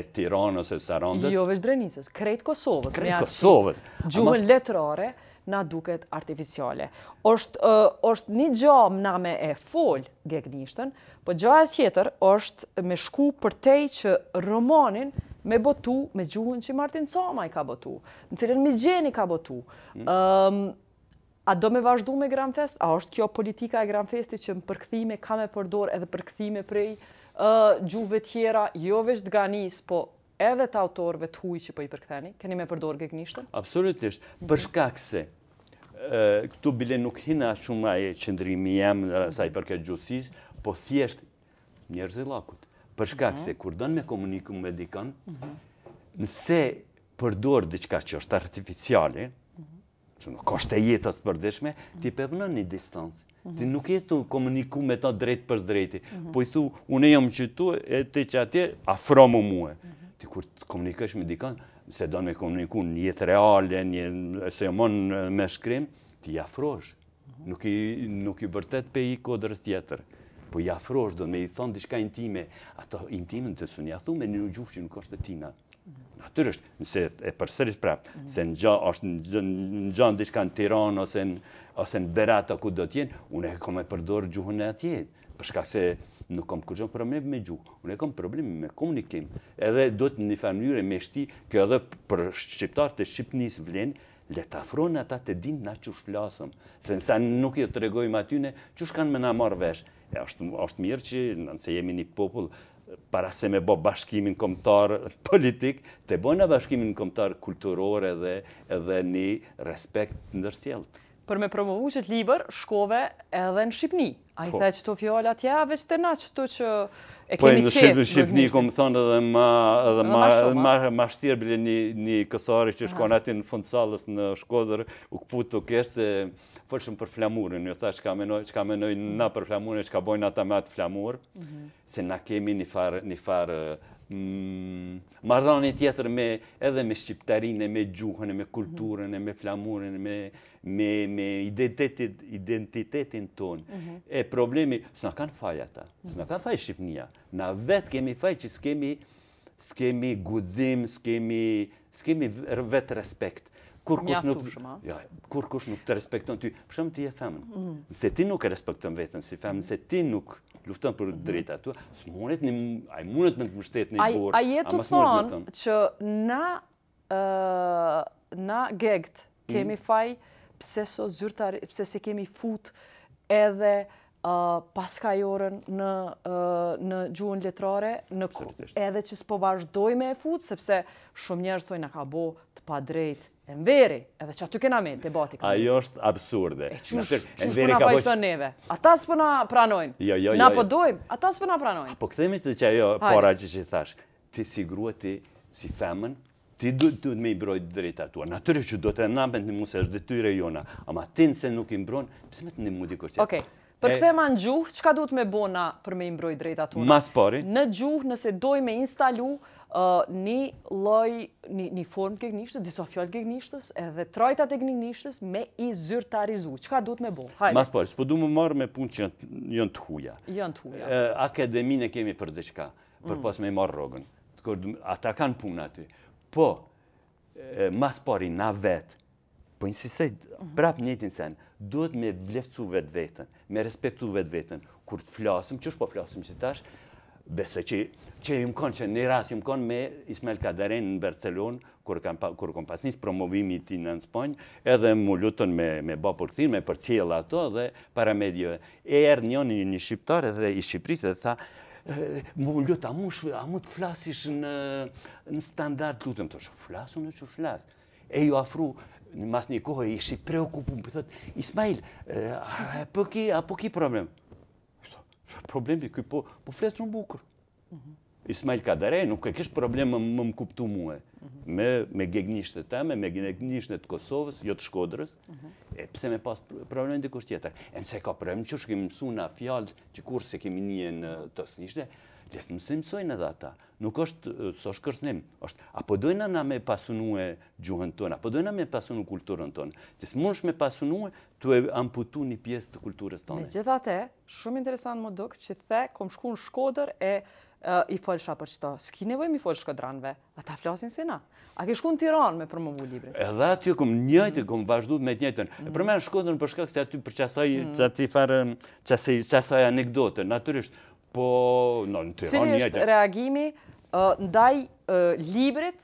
e Tiranës e Sarandës. Jo vesh Drenicës, krejt Kosovës. Krejt Kosovës. Gjuhën letërare na duket artificiale. Oshtë një gjomë na me e folë gegnishtën, po gjoja tjetër është me shku për tej që romanin me botu me gjuhën që Martin Coma i ka botu, në cilën mi gjeni ka botu. A do me vazhdu me Grand Fest? A është kjo politika e Grand që më përkthime ka me përdor edhe përkthime prej gjuhëve tjera, jo vështë të ganisë, po edhe të autorëve të huj që po i përktheni, keni me përdor gëgnishtën? Absolutisht, përshkak se këtu bile nuk hina shumë a e qëndrimi jem sa i për këtë gjusis, po thjesht njerëz e lakut. Përshkak mhm. se kur donë me komuniku me dikën, nëse përdorë diçka që është artificiale, mhm. që nuk është e jetës përdeshme, mhm. ti përbënën një distancë. Ti nuk jetë të komuniku me ta drejtë për drejti. Po i thu, unë e jam qëtu, e te që atje, afromu muë. Ti kur të komunikësh me dikën, se do me komuniku një jetë reale, një, se jo mon me shkrim, ti jafrosh. Nuk i, nuk i bërtet pe i kodrës tjetër. Po jafrosh, do me i thonë dishka intime. Ato intimën të sunja thume, një në gjufë që nuk është të tina. Natyrisht, nëse e përsërit prapë, se në është në gjë në diçka në Tiran, ose në, ose në Berata ku do tjenë, unë e kom e përdorë gjuhën e atjetë, përshka se nuk kam kërgjën problem me gjuhë, unë e kam problem me komunikim, edhe do të një farë njëre me shti, kjo edhe për Shqiptarët të shqipnis vlenë, le të afronë ata të dinë na që shflasëm, se nësa nuk jo të regojmë atyne, që shkanë me na marrë vesh. E ashtë, mirë që nëse jemi një popull, para se me bo bashkimin komtar politik, të bojna bashkimin komtar kulturore dhe, një respekt ndërsjeltë për me promovu që të liber shkove edhe në Shqipni. A i po. the që të fjolla tja, veç të na që të që e po, kemi qëtë? Po, në Shqipni, Shqipni kom edhe ma, edhe shtirë bile një, një kësari që shkon ati në fundësallës në Shkodër, u këput të kërë, se fërshëm për flamurin, jo tha që ka menoj, që na për flamurin, që ka bojnë ata me atë flamur, mhm. se na kemi një farë, far, Mm, Marrëdhënia tjetër me edhe me shqiptarinë, me gjuhën, me kulturën, me flamurin, me me me identitetin ton. Mhm. E problemi s'na kanë faj ata. S'na ka faj Shqipnia. Na vet kemi faj që s'kemi s'kemi guxim, s'kemi s'kemi vetë respekt kur kush nuk ja, nuk të respekton ty, për shkak të je femën. nëse mm. ti nuk e respekton veten si femër, se ti nuk lufton për drejta mhm. drejtat tua, smunet ne ai mundet me të mbështet në burr. Ai ai thon që na ë na gegët kemi mm. faj pse so zyrtar pse se kemi fut edhe paskajorën paska jorën në, gjuën në gjuhën letrare, në edhe që s'po vazhdoj me e fut, sepse shumë njerës thoi në ka bo të pa drejtë E në edhe që aty kena me, debati ka. Ajo është absurde. E qush, Natër, qush përna po fajson neve? Ata së përna pranojnë? Jo, jo, jo. Po jo. Na përdojmë, ata së përna pranojnë? Po këthemi të që ajo, para që që thash, ti si grua ti, si femën, ti du të me i brojt drejta tua. Natërë që do të nabën në mëse është dhe tyre jona, ama ti nëse nuk i mbron, pëse me të në mundi kërë që? Okej. Për këthe ma në gjuhë, që ka du me bona për me imbroj drejta tona? Mas pari. Në gjuhë, nëse doj me instalu, një loj, një form gëgnishtës, disa fjallë gëgnishtës, edhe trajtat e gëgnishtës me i zyrtarizu. Qka du të me bo? Mas parë, po, s'po du më marrë me punë që jënë të huja. Jënë të huja. Akademin e kemi për dhe qka, për mm. pas me i marrë rogën. Ata kanë punë aty. Po, mas parë, na vetë, po insistoj, mhm. prap njëtin sen, du të me blefcu vetë vetën, me respektu vetë vetën, kur të flasëm, që është po flasëm që tash, besë që që jim konë që një rasë jim konë me Ismail Kaderen në Bercelon, kërë kom pas njësë promovimi ti në në Sponjë, edhe mu lutën me bo për këtirë, me për qëllë ato dhe para medjëve. E erë një një shqiptare dhe i Shqipërisë dhe tha, eh, mu lutë, a mu të flasish në standart, të të shë flasu në që flasë. E ju afru, në mas një kohë, i shi preokupu, më pëthët, po Ismail, eh, po a po ki problem? Problemi, po, po flesë në bukur. Mhm. Ismail Kadare, nuk e kishë problem më më kuptu muë me, me gegnisht të teme, me gegnisht të Kosovës, jo të Shkodrës, e pse me pas problem dikush tjetër. E nëse ka problem që shkim mësu në fjallë që kur se kemi një në të snishte, letë mësimësojnë edhe ata. Nuk është, së shkërsnim, është, apo dojna na me pasunue gjuhën tonë, apo dojna me pasunu kulturën tonë, të së mund është me pasunue, të e amputu një pjesë të kulturës tonë. Me gjitha te, shumë interesant më dukë që the, kom shku në shkoder e i folësha për qëto. Ski nevoj mi folë shkodranve, a ta flasin si na. A ke shku në Tiran me për më vu libri? Edhe aty kom njëjtë, kom vazhdu me të njëjtën. E për me në për shkak se aty për mm. qasaj anekdote, naturisht, Po, në në Tiran njëtë. Cilë është reagimi ndaj librit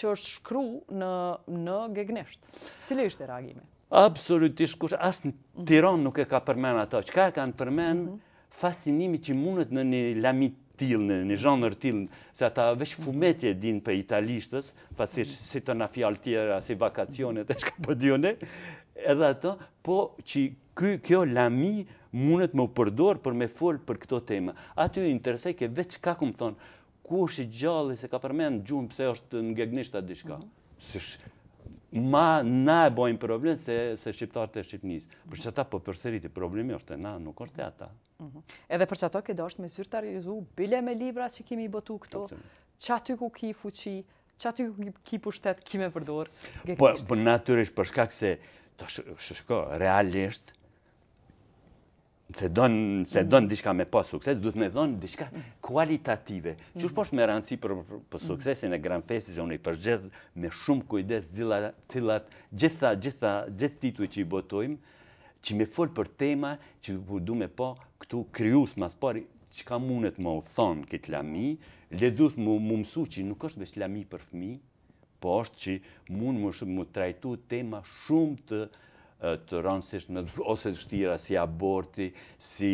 që është shkru në, në Gegnesht? Cilë është reagimi? Absolutisht, kush, asë në mhm. Tiran nuk e ka përmen ato. Qka e kanë përmen mm -hmm. që mundet në një lamit tilë, në një zhanër tilë, se ata veç mhm. fumetje din për italishtës, fatësish mhm. si të na fjallë tjera, si vakacionet, e shka për po dione, edhe ato, po që kjo lami mundet më përdor për me fol për këto tema. Aty ty interesej ke veç ka këmë thonë, ku është i gjalli se ka përmenë gjumë pëse është në gegnisht atë dishka. Mhm. Ma na e bojmë problem se shqiptarët e shqipnisë. Për që ta për po përseriti problemi është e na, nuk është e ata. Mhm. Edhe për që ato ke dosht me zyrtarizu, bile me libra që kemi i botu këto, që aty ku ki fuqi, që aty ku ki pushtet, ki me përdor. Po, po naturisht, shkak se, të shko, realisht, Se don se mhm. don diçka me pas sukses, duhet me donë diçka kualitative. Mhm. Që është poshtë me rëndësi për mhm. suksesin e Grand Festi, që unë i përgjeth me shumë kujdes, cilat, gjitha, gjitha, gjitha titu që i botojmë, që me folë për tema, që du me po këtu kryus mas pari, që ka mundet më u thonë këtë lami, ledzus më më mësu që nuk është vështë lami për fmi, po është që mund më shumë më trajtu tema shumë të, të rëndësisht në ose shtira si aborti, si,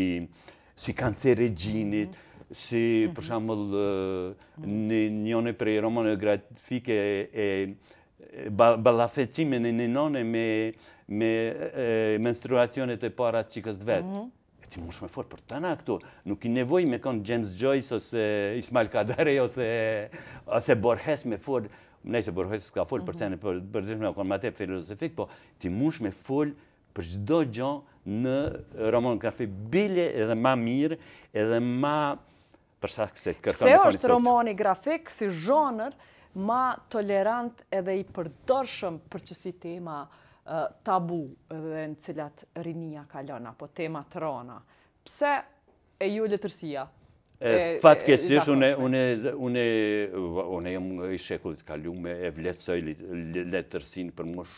si kancer e gjinit, si për shambull një njone prej romane grafike e, e balafetimin e një me, me e, menstruacionet e para qikës vetë. E ti mu shme fort për të na këtu. Nuk i nevoj me konë James Joyce ose Ismail Kadare ose, ose Borges me fort nëse Borgesi ka fol për sen mhm. për përzihme kon matep filozofik, po ti mush me fol për çdo gjë në roman kafe bile edhe më mirë edhe më ma... për sa se kërkon. Se është romani grafik si zhonër ma tolerant edhe i përdorshëm për që si tema tabu edhe në cilat rinia kalona, po tema trona. Pse e ju letërsia? Fatkesish, unë e jëmë i shekullit kalume, e vletësoj letërsin për mosh,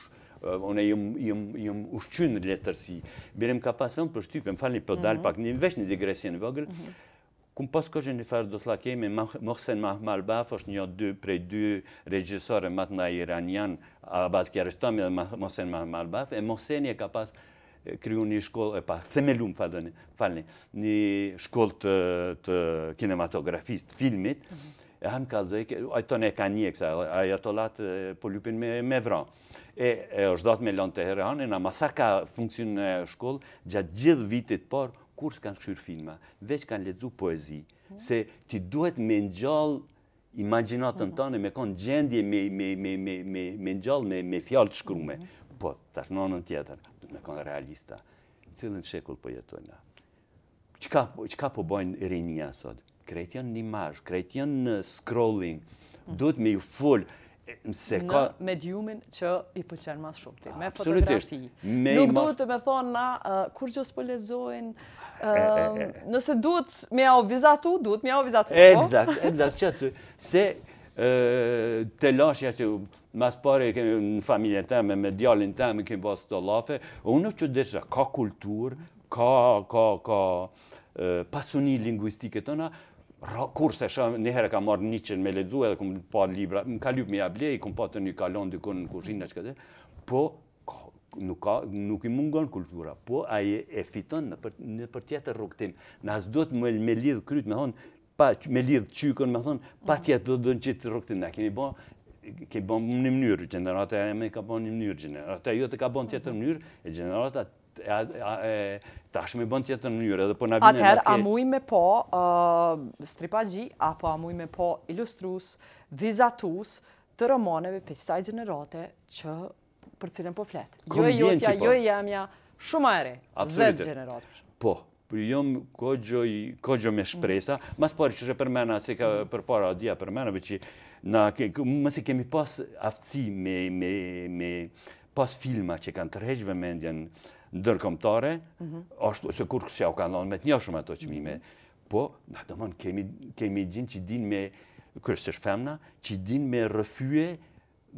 unë jëmë ushqynë në letërsi. Birem ka pasë unë për shtypë, më falni për po dalë mhm. pak, një vesh një digresin në vogërë, mhm. ku më posë kështë një farë do s'la me Mohsen Mahmal Baf është një dy prej dy regjisore, matë nga iranian, Abbas bazë dhe Mohsen Mahmal Baf, e Mohsen e ka pasë, kryu një shkollë, e pa themelum, falëni, një shkollë të kinematografisë, të filmit, e hanë ka dhe, a të ne ka një e kësa, a e ato latë po lupin me vra. E është datë me lanë të herë hanë, e masa ka funksion në shkollë, gjatë gjithë vitit parë, kur s'kan këshurë filma, veç kanë ledzu poezi, se ti duhet me në imaginatën të të në me konë gjendje me në me fjallë të shkrume. Mhm. Po, tash në anën tjetër, me konë realista, cilën shekull po jetojnë da. Qëka po, po bojnë rinja sot? Kretë janë një mashë, kretë janë në scrolling, mm. duhet me ju full, Në mediumin që i pëlqen mas shumë ti, me fotografi. Nuk duhet të me thonë na, kur gjësë s'po lezojnë, nëse duhet me au vizatu, duhet me au vizatu. Po? Exakt, exakt, që aty, se të lashja që mas pare kemi në familje teme, me djallin teme kemi pas të lafe, unë që dhe ka kulturë, ka, ka, ka pasuni linguistike tona, kurse shumë, njëherë ka marrë një qënë me ledzu edhe këmë pa libra, më ka lypë me jablje, i këmë pa të një kalon dy kënë në kushinë, po nuk, ka, nuk i mungon kultura, po aje e fiton në për, në për tjetër rukëtim, në asë do të me, me lidhë me honë, pa me lidhë qykën, me thonë, pa tjetë do dënë qitë të rukëtin, ne kemi bërë, ke bon në mënyrë gjenerata e me ka bon në mënyrë e jo të ka bon tjetër mënyrë e gjenerata tash me bon tjetër mënyrë edhe po na vjen atëherë a muj me po uh, stripagji apo a muj me po ilustrus vizatus të romaneve pe qësaj gjenerate që për cilën po flet jo jo jo po. jamja shumë e re z po jëmë kogjo me shpresa, mas pari që që për mena, se ka për para o dhja për mena, që kemi pas aftësi me pas filma që kanë të regjve me ndjenë ndërkomtare, mhm. ashtë ose kur kështë ja u kanë me të një shumë ato që mime, po, në do kemi gjinë që din me, kërës është femna, që din me rëfyje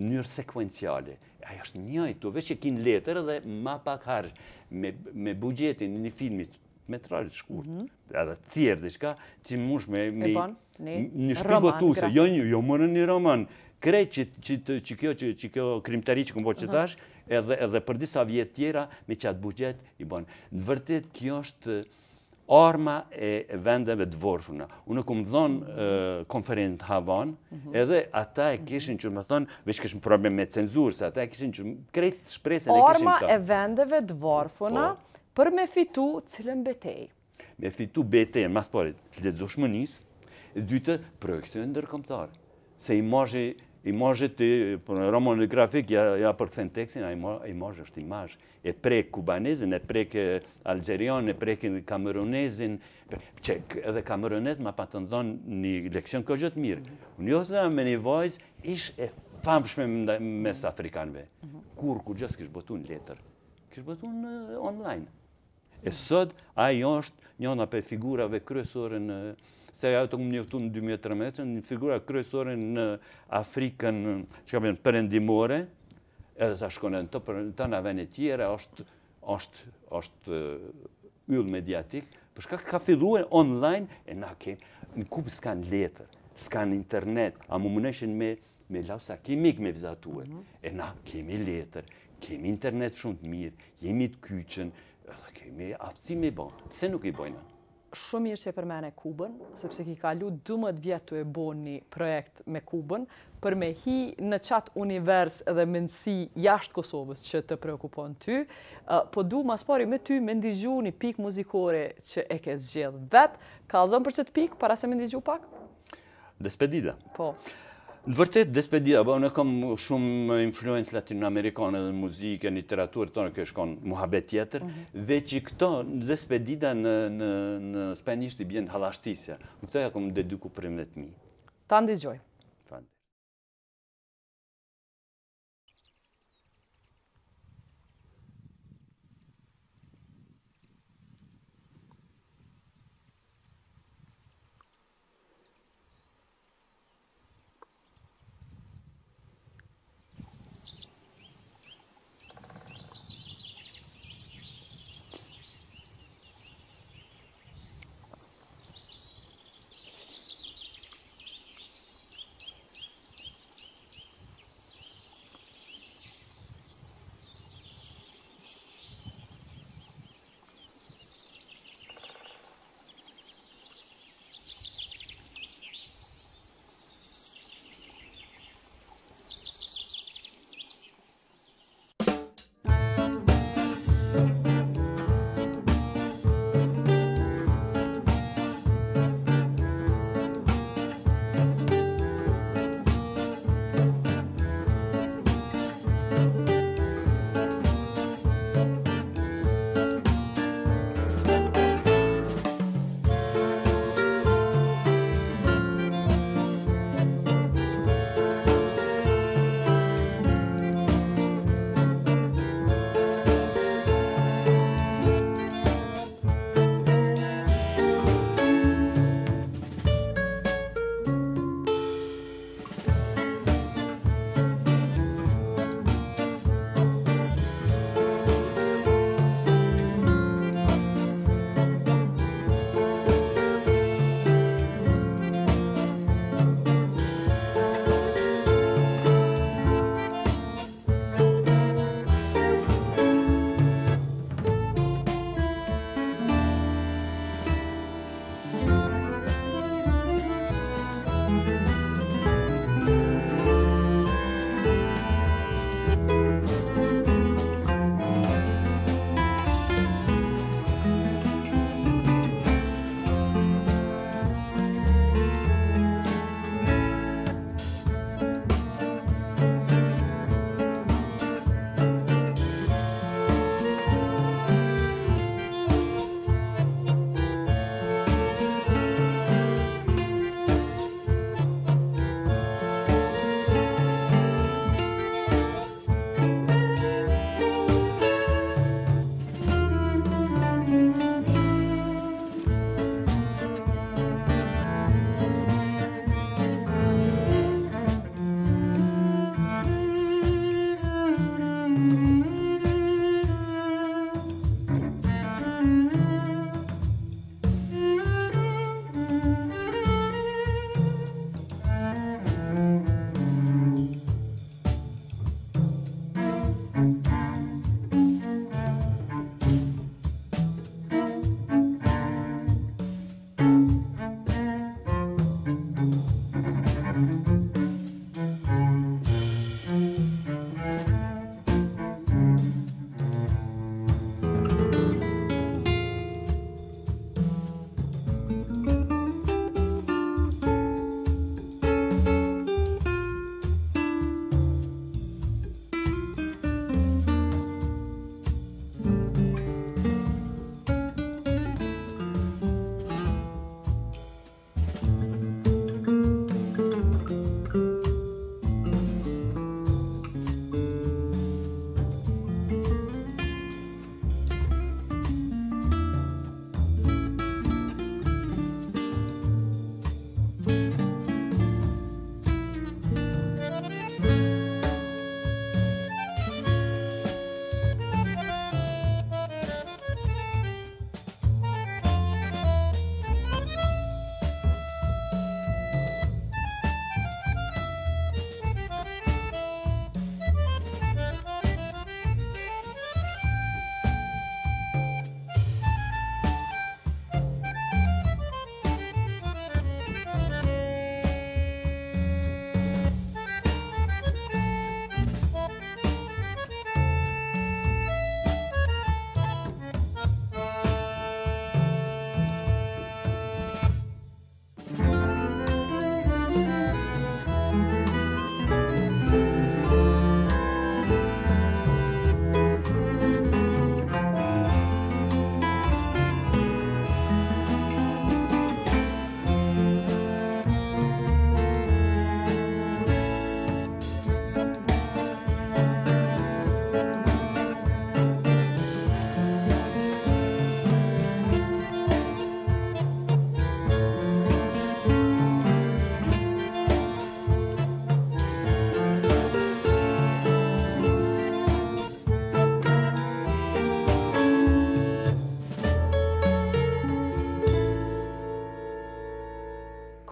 njërë sekuenciale. Aja është njëjtu, veç që kinë letër dhe ma pak harjë me bugjetin një filmit metrarit shkurt, mhm. edhe thjerë tjerë dhe shka, që mush me, me një, një shpigotuse, jo, jo mërë një roman, krej që, që, që, kjo, kjo krimtari që këmë po që mhm. tash, edhe, edhe për disa vjetë tjera, me qatë bugjet, i bon. Në vërtet, kjo është arma e vendeve të vorfuna. Unë këmë dhonë konferenë të Havan, mhm. edhe ata e kishin që më thonë, veç kishin problem me cenzurë, se ata e kishin që krejtë shpresën e kishin Arma e vendeve të vorfuna, po, për me fitu cilën betej. Me fitu betej, mas pare, të dhe dytë projekte po, në ndërkomtarë. Se imajë, imajë të, për në roman në grafik, ja, ja për këthen tekstin, a imajë është imajë. E prek kubanezin, e prek algerion, e prek kamerunezin, që edhe kamerunez ma pa të ndonë një leksion kërë gjëtë mirë. Unë jo të me një voice, ish e famshme mes Afrikanve. Mhm. Kur, kur gjësë kishë botu në letër? Kishë botu në online. E sot, ajo është njona për figurave kryesore në se ajo të këmë njëftu në 2013, një figura kryesore në Afrikën që ka edhe të shkone në të përëndimore, të në vene tjera, është, është, është yll mediatik, përshka ka e online, e na ke, në kupë s'kan letër, s'kan internet, a më mëneshin me, me lausa kemik me vizatuën, mhm. e na kemi letër, kemi internet shumë të mirë, jemi të kyqën, edhe kemi aftësi me bon. Pse nuk i bojnë? Shumë mirë që e përmene Kubën, sepse ki kalu 12 vjetë të e bon një projekt me Kubën, për me hi në qatë univers dhe mendësi jashtë Kosovës që të preokupon ty, po du mas pari me ty me ndigju një pik muzikore që e ke zgjedh vetë. Kalëzëm për qëtë pik, para se me ndigju pak? Despedida. Po. Po. Në vërtet, despedida, ba, unë e kom shumë influencë latinoamerikane dhe muzike, literaturë, tonë kështë konë muhabet tjetër, mhm. dhe që këto, në despedida në spenishti bjenë halashtisja. Në këto e kom deduku për imet mi. Ta ndizjojmë.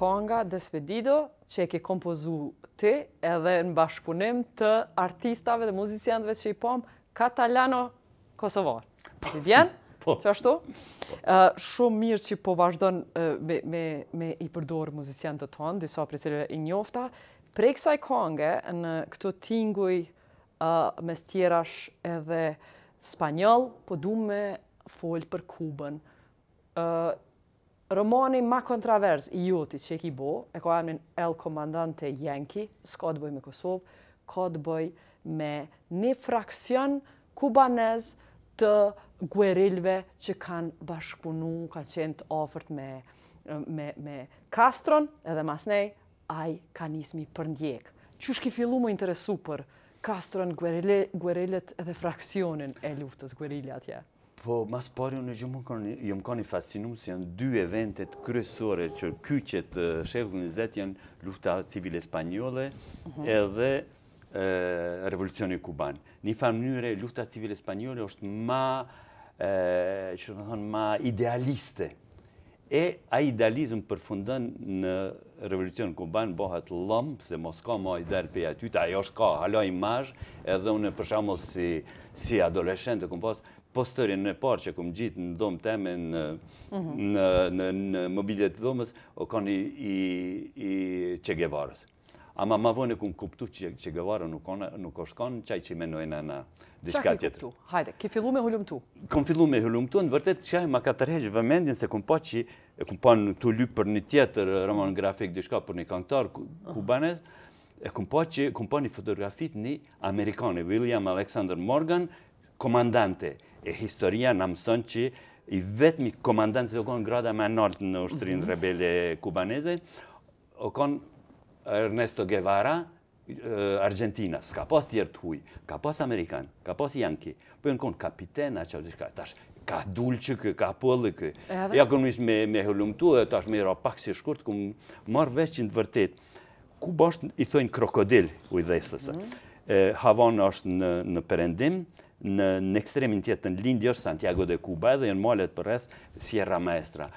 Banga Despedido, që e ke kompozu ti edhe në bashkëpunim të artistave dhe muzicianëve që i pom Katalano Kosovar. Vivian, po. vjen? Po. Që ashtu? Po. Eh, shumë mirë që po vazhdon eh, me, me, me i përdorë muzicianët të tonë, disa për cilëve i njofta. Prej kësaj kange, në këto tinguj uh, mes tjerash edhe spanjol, po du me folë për Kubën. Romani ma kontravers i joti që ki bo, e ko amin El Komandante Jenki, s'ka të bëj me Kosovë, ka të bëj me një fraksion kubanez të guerilve që kanë bashkëpunu, ka qenë të ofërt me, me, me Kastron, edhe mas nej, aj ka nismi për ndjek. Qush ki fillu më interesu për Kastron, guerilet edhe fraksionin e luftës guerilja atje? Po, mas pari, unë gjumë një më kanë jo një fascinu se janë dy eventet kryesore që kyqet shekë në zetë janë lufta civil mhm. e edhe revolucioni kuban. Një fa mënyre, lufta civil e spanyole është ma që të thonë, ma idealiste. E a idealizm përfundën në revolucion Kuban bëhet lëmë, se mos ka ma i derë për e aty, ta jo shka, halaj mazhë, edhe unë përshamo si të këmë pas, posterin e parë që këmë gjitë në domë teme në mobilet të domës, o kanë i Che guevara Ama ma vënë e këmë kuptu që Guevara nuk është kanë qaj që i menojnë në diska tjetër. Qa këmë kuptu? Hajde, ke fillu me hullumtu? Këmë fillu me hullumtu, në vërtet qaj ma ka tërheqë vëmendin se këmë pa që e këmë pa në të lypë për një tjetër roman grafik diska për një kantar kubanes, e këmë pa që këmë pa një fotografit një Amerikanë, William Alexander Morgan, komandante, e historia në mësën që i vetëmi komandant që o konë grada me nërtë në ushtrinë mhm. rebele kubaneze, o konë Ernesto Guevara, eh, Argentina, s'ka pas tjerë të huj, ka pas Amerikan, ka pas Janki, për po në konë kapitena që o tash, ka dulë që kë, ka pëllë kë. Ja kënë njësë me hëllumtu, e tash me i ra pak si shkurt, ku marrë veç që në të vërtet, ku bashkë i thojnë krokodil, u i dhejësësë, mhm. eh, Havana është në përendim, në, në ekstremin tjetë në Lindjë është Santiago de Cuba edhe në malet për rreth Sierra Maestra.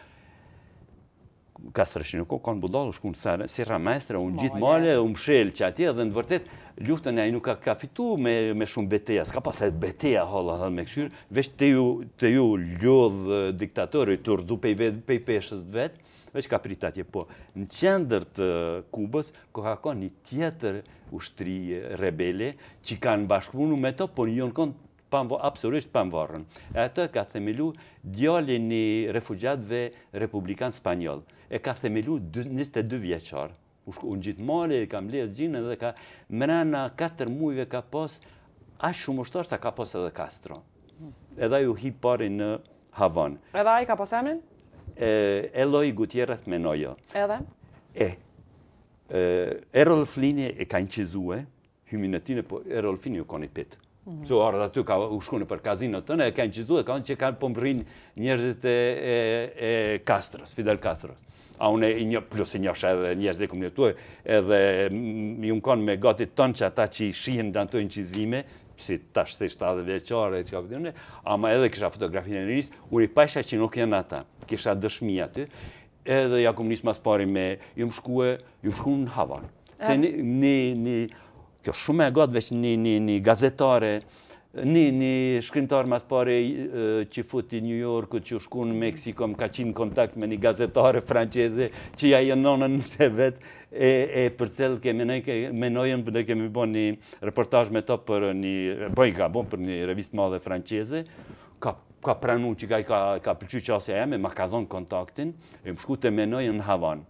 Ka së rëshinë në budalë, budal, u shkunë sërë, Sierra Maestra, unë gjitë male, unë mshelë që atje, dhe në vërtet, luftën e ajë nuk ka, ka fitu me, me shumë beteja, s'ka pas e beteja, dhe me këshyrë, veç të ju, ju ljodhë diktatorë, të rëzu pej, vet, peshës vetë, veç ka prit atje, po, në qendër të Kubës, ko ka ka një tjetër ushtri rebele, që kanë bashkëpunu me to, por një në konë absolutisht më mvarën. E atë ka themelu djali një refugjatëve republikanë spanyol. E ka themelu 22 vjeqarë. U shku në gjitë mali, kam lehet gjinë dhe ka mrena 4 mujve ka pos ashtë shumë ushtarë sa ka pos edhe Castro. Edha ju hi pari në Havan. Edha i ka pos emrin? Eloi Gutierrez Menoyo. Edhe? E. Errol Flini e ka në qizue, hymin e tine, po Errol Flini ju koni pitë. Pëso mhm. arët aty ka u shkune për kazino të tënë, e kanë qizu e kanë që kanë pëmërin njerëzit e Kastrës, Fidel Kastrës. A unë, një plus i njësha edhe njerëzit e komunitue, edhe mi unë konë me gati tënë që ata që i shihën dhe në të si tash se shtadhe veqare, e që ka për të njëne, ama edhe kisha fotografinë e njërisë, unë i pasha që nuk janë ata, kisha dëshmi aty, edhe ja komunisë mas pari me, ju më shkue, ju më në Havanë. Se një, kjo shumë e godhë veç një, një, një gazetare, një, një shkrimtar mas pare që futi New York, që shku në Meksiko, më ka qinë kontakt me një gazetare franqeze, që ja jë nonën në të vetë, e, e për cilë ke menojën për dhe kemi bo një reportaj me to për një, bo po i ka bo për një revistë madhe franqeze, ka, ka pranu që ka, ka, ka pëllqy me, ma ka dhonë kontaktin, e më shku të menojën në Havanë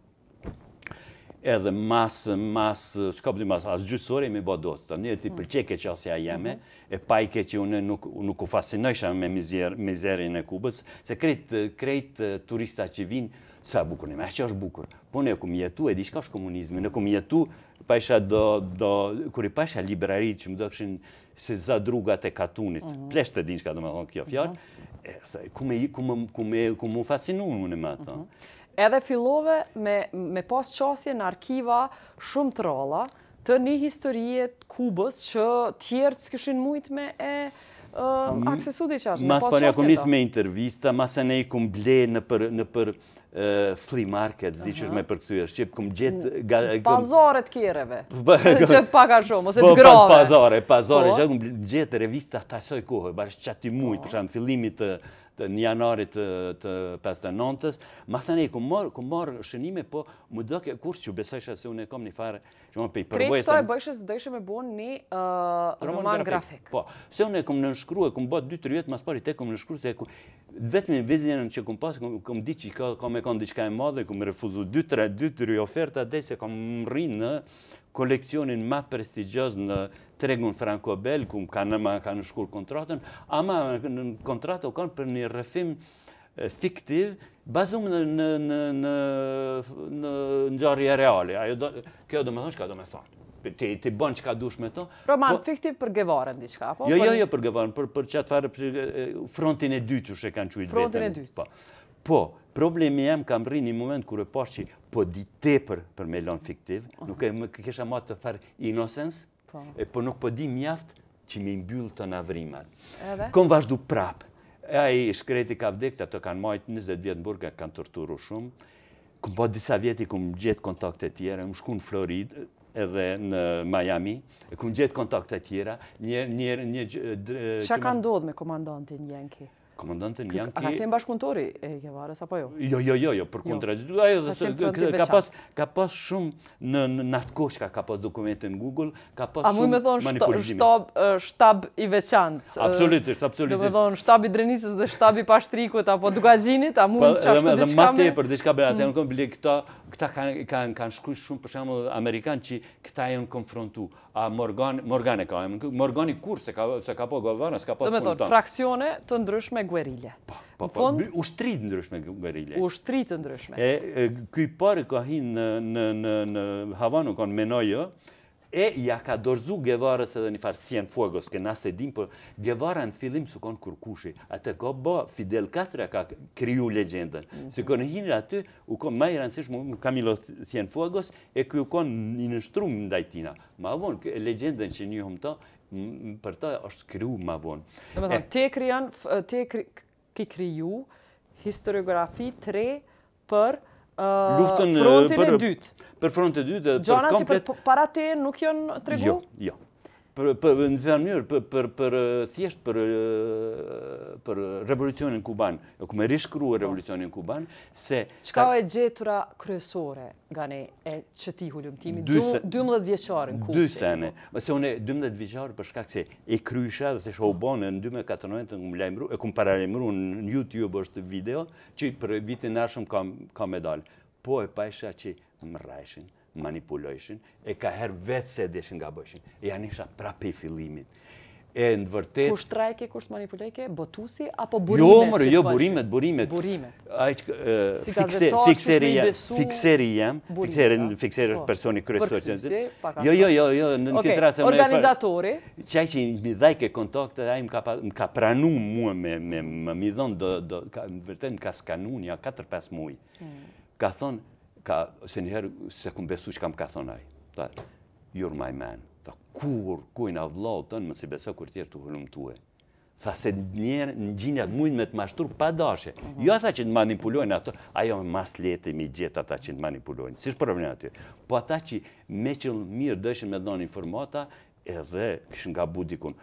edhe mas, mas, shka përdi mas, as gjysore i mi bo dosë, të njërë ti mm. përqeke që asja jeme, mhm. e pajke që une nuk u fascinojshë me mizerin e kubës, se krejtë turista që vinë, sa e bukur një me, që është bukur, po ne e kumë jetu, e di shka është komunizmi, ne kumë jetu, pa do, do, kuri pa isha që më do këshin se za drugat e katunit, mhm. plesht të din shka do me thonë kjo mhm. fjarë, ku me fascinu në më të edhe fillove me, me pas qasje në arkiva shumë të të një historie të kubës që tjertë këshin mujt me e uh, aksesu dhe qashtë. Mas për një kumë me intervista, mas e ne i kumë ble në për, në për flea market, zdi që shme për këtu e shqip, kumë gjithë... të kjereve, po, që paka shumë, ose po, të po, grave. Pazare, pazare, që kumë gjithë revista të asoj kohë, bashkë që ati mujtë, për fillimit të të një janarit të, të 59-ës, masën e kumë marë shënime, po më dhe ke kurs që besëshe se unë e kom një farë, që më pej përvojës... Kretë të e bëjshës dëjshë me bon një uh, roman, grafik. Po, se unë e kom nënshkru, e kom bëtë dy të rjetë, mas pari te kom nënshkru, se e kom... Vetëm në që kom pasë, kom, di që i ka, kom e kom diqka e madhe, kom refuzu dy të rjetë, dy të rjetë oferta, dhe se kom rrinë në koleksionin ma prestigjoz në tregun Franco-Bel, ku kanë më kanë shkur kontratën, ama në kontratë u kanë për një rëfim fiktiv, bazum në në në ngjarje reale. kjo do me thonë çka do me thonë. Ti ti bën çka dush me to. Roman po- fiktiv për Gevarën diçka apo? Jo, jo, jo për Gevarën, për për çat për frontin e dytë që kanë çuar vetëm. Frontin e dytë. Po. Po, problemi jam kam rrinë në moment kur e që po di tepër për me lën fiktiv, nuk e më ma të farë inosens, po. e po nuk po di mjaftë që me imbyllë të navrimat. Kom vazhdu prapë, e a i shkreti ka vdekët, ato kanë majtë 20 vjetë mburgë, kanë tërturu shumë, kom po disa vjeti kom gjetë kontakte tjera, më shku në Floridë, edhe në Miami, ku në gjithë kontakte tjera, një... Qa ka ndodhë me komandantin Jenki? komandantin Janki... A ka qenë bashkëpuntori e Gjevarës, apo jo? Jo, jo, jo, jo, për jo. kundra gjithë. Ka qenë Ka pas shumë në natë koshka, ka pas dokumentin në Google, ka pas shumë manipulizimi. A mu me thonë shtab i veçantë? Absolutisht, absolutisht. Dhe me thonë shtab i drenicës dhe shtab i pashtrikut, apo dugazinit, a mu në po, qashtu diçka me... Dhe ma te për diçka bërë, atë e në konë, bile këta kanë shkuj shumë, për shumë, Amerikanë që këta e në konfrontu a Morgan, Morgan e ka, Morgan i kur se ka, se ka po të s'ka pas punë tonë. Dhe me fraksione të ndryshme guerille. Pa, pa, pa, të ndryshme guerille. Ushtri të ndryshme. E, e, këj parë ka hinë në, Havanu, ka në menojë, e ja ka dorzu gjevarës edhe një farë si janë fuegos, ke nëse dim, për po gjevara në fillim së konë kërkushi. Ate ka bo, Fidel Castro ja ka kriju legendën. Mm -hmm. Së konë hinë aty, u konë ma i rënsish më Fogos, si fuegos, e kjo konë një nështru më ndajtina. Ma avon, legendën që një hëmë ta, për ta është kriju ma vonë. Dhe me te krijan, te kriju historiografi tre për luftën... Frontin e dytë. Për frontin e dytë. Gjona që për po- para te nuk jënë tregu? Jo, jo për në dhe mënyrë, për, për thjesht për, për revolucionin kuban, jo këmë rishkru e po. revolucionin kuban, se... Qka ta, e gjetura kryesore, gane, e që ti hullumtimi, 12 vjeqarë në 2 sene, se une 12 vjeqarë për shkak se e kryesha dhe se shobone në 2014, në këmë lajmru, e këmë paralajmru në YouTube është video, që për vitin nashëm ka, ka medal, po e pajsha që më rajshin, manipulojshin, e ka herë vetë se deshin nga bëshin. E janë isha prape i filimit. E në vërtet... Kusht trajke, kusht manipulojke, botusi, apo jo, burimet? Jo, mërë, jo, burimet, burimet. Burimet. Si gazetar, që është një besu... Fikseri jam, fikseri po. personi kërësor. Jo, jo, jo, jo, në në këtë rrasë... Organizatori? Qaj që mi dhajke kontakte, a i më ka pranu mua me më midhon, në vërtet në ka skanu një 4-5 mujë. Mm. Ka thonë, ka, se njëherë se këmë besu që kam ka thonaj. Ta, you're my man. Ta, kur, kujnë a vlau tënë, më si besa kur tjerë të hëllum tue. Tha se njerë në gjinjat mujnë me të mashtur pa dashe. Jo ata që të manipulojnë ato, ajo me mas letë mi gjithë ata që të manipulojnë. Si shë problemin aty. Po ata që me që mirë dëshën me donë informata, edhe këshën nga budikun.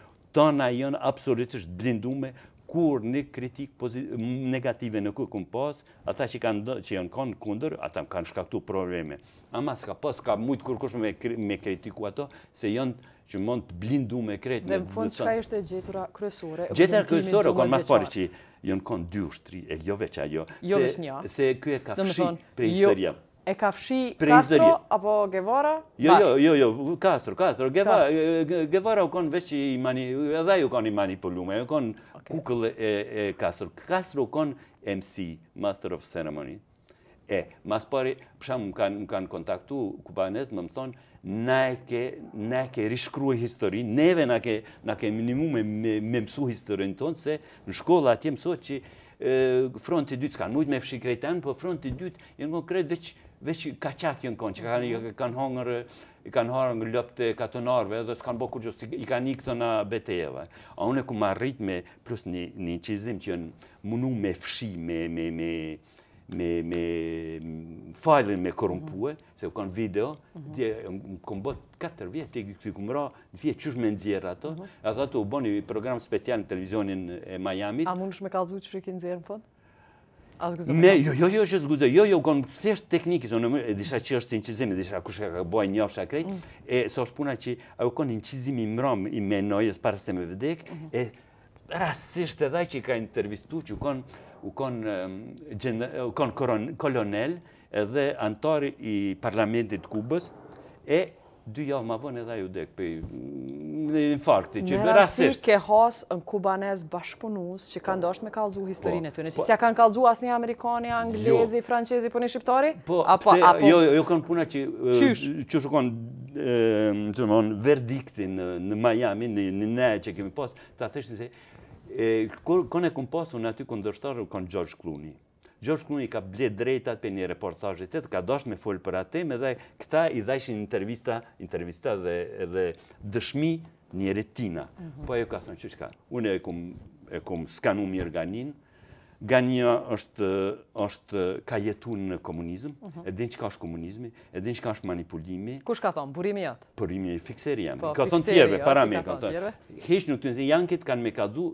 na jënë absolutisht blindume, kur një kritik negative në kërë kënë pas, ata që janë kanë kunder, ata kanë shkaktu probleme. Ama s'ka pas, s'ka mujtë kërkush me kritiku ato, se janë që mund të blindu me kretë. Dhe më fundë, qëka ishte gjetura kryesore? Gjetura kryesore, o konë mas pari që janë kënë dy ushtri, e jo veç ajo. Jo veç një, se kjo e ka fshi prej historija. E ka fshi Castro apo Gevara? Jo, jo, jo, jo, Castro, Castro. Gevara u konë veç që i mani... Edha konë okay. kukull e, e Kastro. u kon MC, Master of Ceremony. E, mas pari, përsham, më kanë kan kontaktu kubanes, më më thonë, na e ke, na e ke histori, neve na ke, na ke minimum me, më me mësu historin tonë, se në shkolla atje mësot që fronti i dytë s'kanë mujtë me fshikrejtanë, po fronti i dytë, jenë konkret veç veç ka qak jënë konë, që ka mhm. kanë hongërë, i kanë harë nga të katonarve dhe s'kanë bëhë kërgjës, i kanë i të në betejeve. A une ku ma rritë me, plus një, një qizim që jënë mënu me fshi, me, me, me, me, me fajlin me korumpue, mhm. se u kanë video, mm -hmm. të 4 vjetë, të i këtë i këmëra, në vjetë qësh me nëzjerë ato, mm ato të u bëni program special në televizionin e Miami. A mund është me kalëzu që i ki nëzjerë në fëndë? A zguzoj? jo, jo, jo, që zguzoj. Jo, jo, u konë thjesht tekniki, zonë në mërë, e disha që është incizimi, disha kushe ka boj një ofsha krejt, mm. e së është puna që a u konë incizimi mërëm i menojës parë se me vdek, mm-hmm. e rasisht edhaj që i ka intervistu që u konë kon, kolonel edhe antari i parlamentit Kubës, e dy javë ma vënë edhe ju dek për në mm, infarkti, që në rasisht. Në rasisht ke hasë në kubanez bashkëpunus që po. po. po. kanë dosht me kalzu historinë e të në, si se kanë kalzu asë një Amerikani, Anglezi, jo. Francesi, për një Shqiptari? Po, jo, jo kanë puna që që shukonë që më onë verdiktin në Miami, në ne që kemi posë, ta theshtë se, kone kënë posë, në aty këndërshtarë, kanë George Clooney. Gjorsh Kruni ka blet drejta për një reportajit të të ka dosh me folë për atë temë dhe këta i dhajshin intervista intervista dhe dëshmi një retina. Mhm. Po e ka thonë që që ka, une e kum skanu mirë ganin, gani është ka jetu në komunizm, mhm. e din që ka është komunizmi, e din që ka është manipulimi. Kush ka thonë, burimi jatë? Burimi, fikseri jam. Po, ka thonë tjerve, para me ka thonë. Hesh nuk të nëse janë këtë kanë me kazu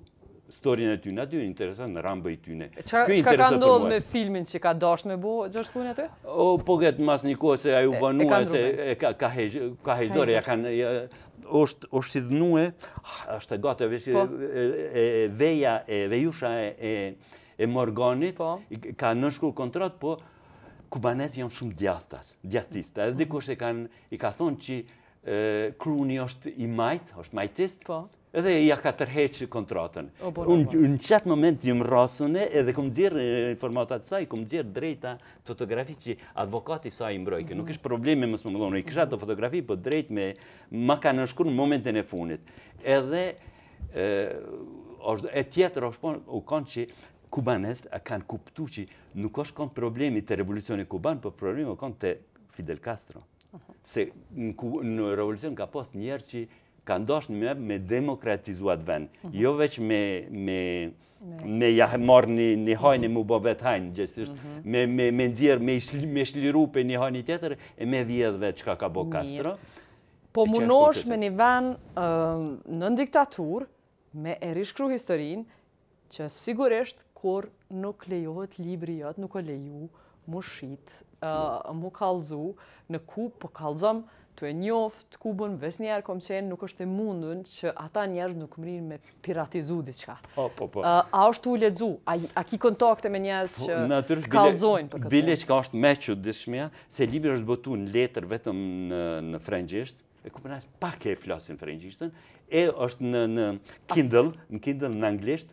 storin e ty në aty, interesant në rambë i tyne. Që ka ndodhë me filmin që ka dashtë me bo gjështunja të? O, po këtë mas një kohë se a ju vënua se ka hejshdore, ja kanë është si dhënue, ah, është e gata po. e veja, e vejusha e morganit, po. ka nëshkur kontrat, po kubanesi janë shumë djathtas, djathtista, edhe mhm. dikush e kanë, i ka thonë që kruni është i majtë, është majtist, po edhe ja ka tërheqë kontratën. Unë në qëtë moment një më rasune edhe këmë gjirë informatat saj, këmë gjirë drejta fotografi që advokati saj mhm. më Nuk është probleme më së më më dhonë, i kësha të fotografi, po drejt me ma ka në në momentin e funit. Edhe e tjetër është po u kanë që kubanes kanë kuptu që nuk është kanë problemi të revolucioni kuban, po problemi u kanë të Fidel Castro. Se në revolucion ka pas njerë që ka ndosht në mëbë me demokratizuat vend, mhm. jo veç me me marë një hajnë e mu bo vetë hajnë, gjësështë, mhm. me më me shliru për një hajnë i tjetër, e me vjedhve vetë që ka bë bo Castro. Po më nosh me një vend në diktatur, me e rishkru historin, që sigurisht, kur nuk lejohet libri jëtë, nuk o leju, mu shitë, mu kalzu, në ku, po kalzëm, të e njoft, kubën, ves njerë kom qenë, nuk është e mundun që ata njerës nuk mërin me piratizu diqka. O, po, po, po. A është u ledzu? A, a ki kontakte me njerës po, që natyrsh, kalzojnë bile, për ka është me që dëshmja, se libri është botu në letër vetëm në, në frengjisht, e ku pak e flasin frengjishtën, e është në, në Kindle, në Kindle në anglisht,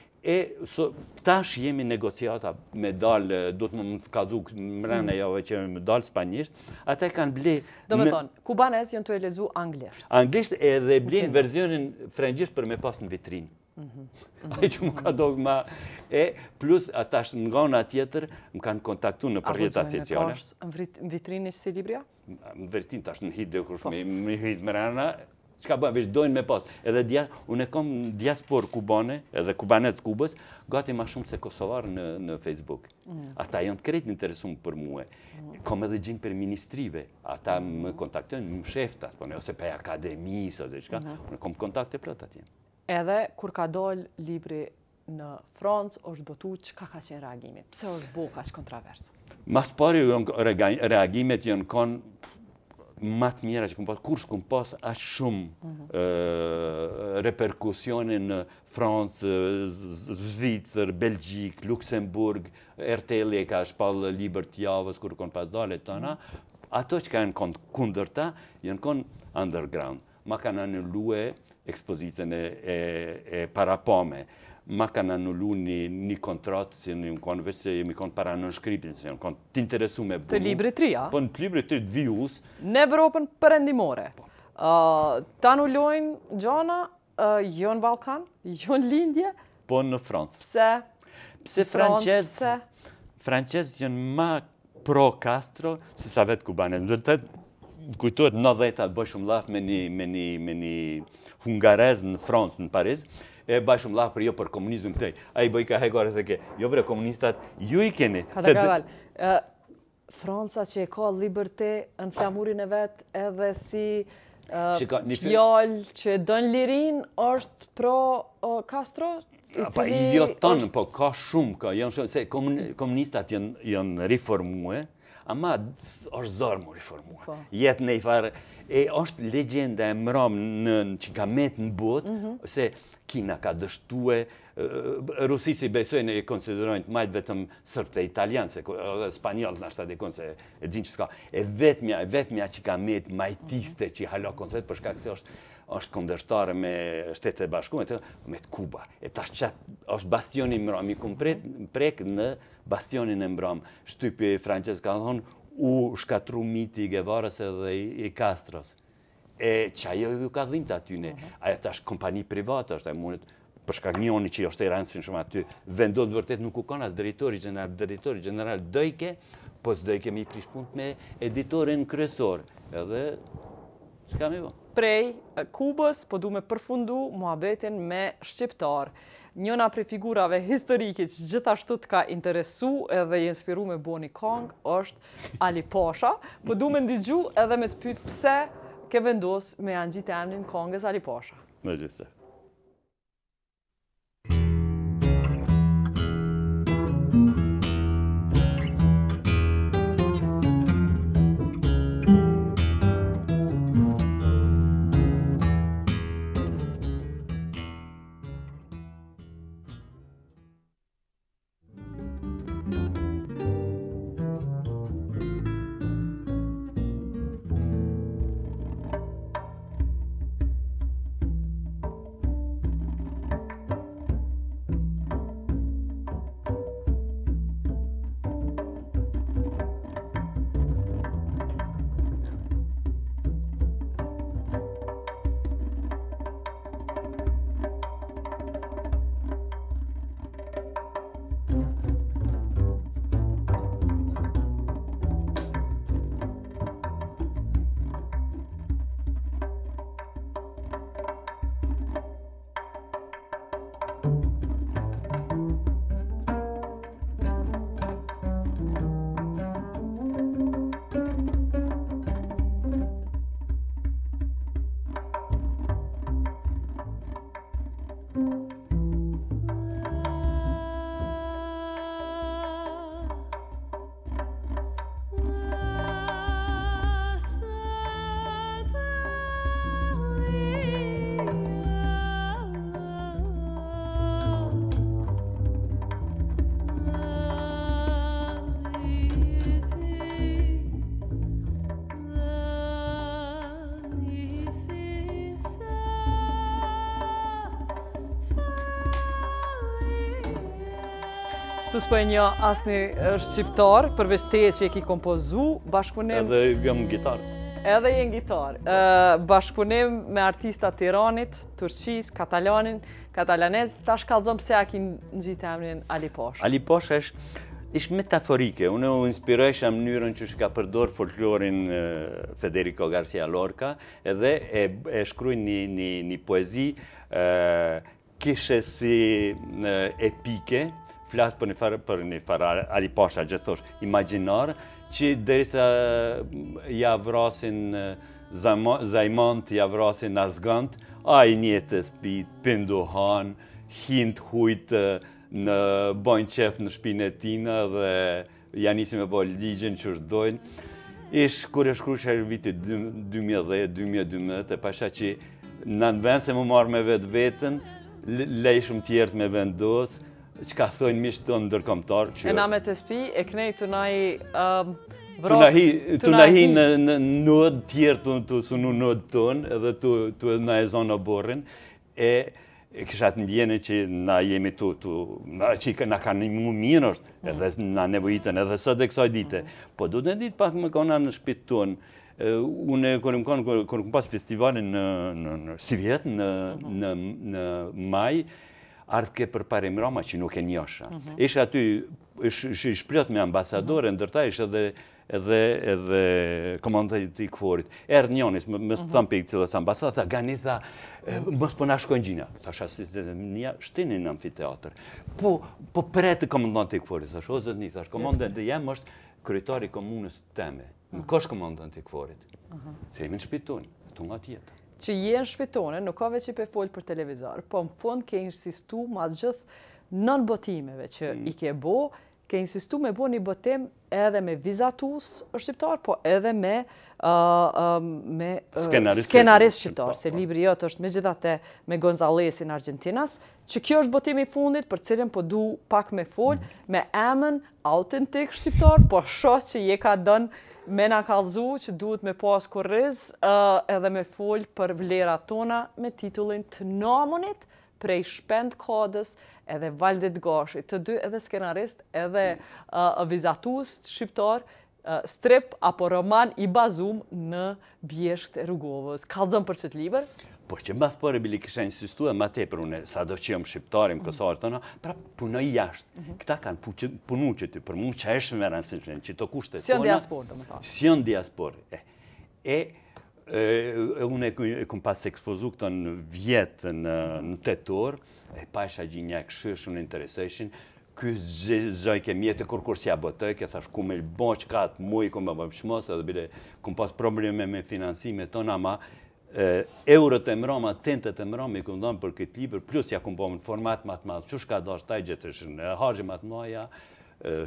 e so, tash jemi negociata me dal do të më kazu mbrën e mm. javë që më dal spanjisht ata kanë ble do të thon kubanes janë të lexu anglisht anglisht edhe blin okay. versionin frëngjisht për me pas në vitrinë A -hmm. Mhm. që më ka dogë ma e, plus ata është në tjetër, më kanë kontaktu në përjeta sociale. A përgjëtë me në kosh, në vitrinë si libria? Në vitrinë të është në hitë dhe kush po. me, hitë më rana, Çka bën? veç doin me pas. Edhe dia unë kam diaspor kubane, edhe kubanet të Kubës, gati më shumë se kosovar në në Facebook. Mm. Ata janë krejt në interesum për mua. Mm. Kam edhe gjin për ministrive, ata mm. më kontaktojnë, më shefta, thonë po ose për akademi, sa dhe çka. Mm-hmm. Unë kam kontakte plot atje. Edhe kur ka dal libri në Francë, është botu çka ka qenë reagimi. Pse është bëu kaç kontrovers? Mas pari jo, reagimet janë kon matë mjera që këmë pasë, kur s'këmë pasë ashtë shumë mhm. reperkusioni në Francë, Zvitsër, Belgjikë, Luxemburg, Erteli e ka shpallë liber t'javës, kur këmë pasë dalë e tona, mhm. ato që ka e në këndë ta, underground. Ma ka në në luë ekspozitën e parapome ma kanë anullu një, një kontratë, si në më konë, vështë se jemi konë para në shkripin, si në konë të interesu me bunë. Të libri të ria? Po në të libri të të vijus. Në Evropën përëndimore. Po. Uh, të anullojnë gjona, jo në Balkan, jo në Lindje. Po në Francë. Pse? Pse Francës? Pse? Francës jënë ma pro Castro, se sa vetë Kubanet. Në të kujtojtë në dhejta, bëshëm lafë me një, me një, me një hungarez në Francë, në Parisë, e baj shumë lahë për jo për komunizm këtej. A i bëj ka hegore se ke, jo bre komunistat, ju i keni. Kata Kaval, Franca që e ka liberte në flamurin e vetë edhe si pjallë që dënë lirin është pro Castro? Pa jo tonë, po ka shumë, ka janë shumë, se komunistat janë reformue, ama është zormë mu reformue. në po. i E është legjenda e mëram në që ka në botë, se Kina ka dështu e, Rusisi besojnë e konsiderojnë të majtë vetëm sërpë të italianë, se spanjallë në ashtë të dekonë, se e dhinë që s'ka, e vetëmja, e vetëmja që ka metë majtiste që hala konsert, përshka këse është, është këndërshtarë me shtetët e bashkume, me të Kuba. E ta është qatë, është bastionin mëram, i kumë prekë në bastionin e mëram. Shtypi Francesca, u shkatru miti i Gevarës edhe i Kastros. E që ajo ju ka dhimë aty ne, mhm. aja ta është kompani private, është e mundet përshka njoni që është e rëndësin shumë aty, vendot vërtet nuk u kona së drejtori general, drejtori general dojke, po së dojke mi prishpunt me editorin kryesor. Edhe, që kam i bo? Prej, Kubës, po du me përfundu, muabetin me Shqiptarë njëna pre figurave historike që gjithashtu të ka interesu edhe i inspiru me Boni Kong është Ali Pasha, për po du me ndigju edhe me të pytë pse ke vendos me janë gjitë emnin Kongës Ali Pasha. Në gjithë po e një asni shqiptar, përveç te që e ki kompozu, bashkëpunim... Edhe jëm gitarë. Edhe jëm gitarë. bashkëpunim me artista Tiranit, Turqis, Katalanin, Katalanez, ta shkallëzom pëse a ki në gjitë emrin Ali Posh. Ali Posh është ish metaforike. Unë u inspirojshë në mënyrën që ka përdor folklorin Federico Garcia Lorca edhe e, e shkruj një, një, poezi kishe si epike, flasë për një farë, për një fara ali pasha, gjithësosh, imaginarë, që dërisa mm, ja vrasin zajmant, ja vrasin asgant, a i njëtë spit, pinduhan, hint hujtë, në bojnë qef në shpinë e tina dhe ja isi me bojnë po ligjën që është dojnë. Ishë kur e shkru shërë viti 2010-2012, e pasha që në në vend se më marrë me vetë vetën, lejshëm tjertë me vendosë, që ka thëjnë mishë të ndërkomtar. E na me të spi, e kënej të naj... Um, të nahi në nëtë tjerë të të sunu nëtë tonë edhe të në e zonë në borën e kësha në mbjene që na jemi të të që na ka një mu mirë është mm. edhe na nevojitën edhe së dhe kësaj dite mm. po du të në ditë pak më kona në shpitë tonë unë kërëm kërë më pas festivalin në Sivjetë mm-hmm. në maj ardhë ke për parim Roma që nuk e njësha. Mhm. Ishtë aty, ishtë shpriot me ambasadore, mhm. ndërta ishtë edhe edhe edhe komandat të i këforit. Erë njonis, mhm. më së thëmë për i cilës ambasat, a gani tha, më së përna po shkojnë gjinja. Ta shë asistit një, shtini në amfiteatër. Po, po përre të komandat të i këforit, thash, o zëtë një, thash, komandat të jemë është kërëtari komunës të teme. Nuk është komandat të i këforit. Se jemi në të nga tjetë që jenë shpitone, nuk ka veqip e folë për televizor, po në fund ke insistu mas gjithë nën botimeve që mm. i ke bo, ke insistu me bo një botim edhe me vizatus shqiptar, po edhe me, uh, um, me uh, skenaris, shqiptar, se po. libri jëtë është me gjithate me Gonzalesin Argentinas, që kjo është botimi fundit për cilën po du pak me folë, mm. me emën autentik shqiptar, po shosh që je ka dënë me na kallëzu që duhet me pas kurriz uh, edhe me fol për vlerat tona me titullin të namunit prej shpend kodës edhe Valdit Gashi, të dy edhe skenarist edhe uh, shqiptar, eh, strip apo roman i bazum në bjeshkët e rrugovës. Kallëzëm për qëtë liber? Po që mbas për e bili kisha insistu e ma te për une, sa do që jëmë shqiptarim, kësarë të në, pra punoj jashtë. Mhm. Këta kanë punu që ty, për mu që eshme me rënsinë, që të kushtet tona. janë diaspor, të më ta. Sion diaspor. E, une e pas ekspozu këto në vjetë në mhm. të e pa isha gjinja e këshësh, unë interesëshin, kësë zëj ke mjetë e kur kur si a botoj, ke thash ku me lë bo që ka mujë, ku me bëmë shmosë, edhe bile, këmë pas probleme me finansime tona, ma, eurët e mëroma, centët e mëroma i këndonë për këtë liber, plus ja këmë bëmë në format matë madhë, që shka dhash taj gjithë shë në hargjë matë madhëja,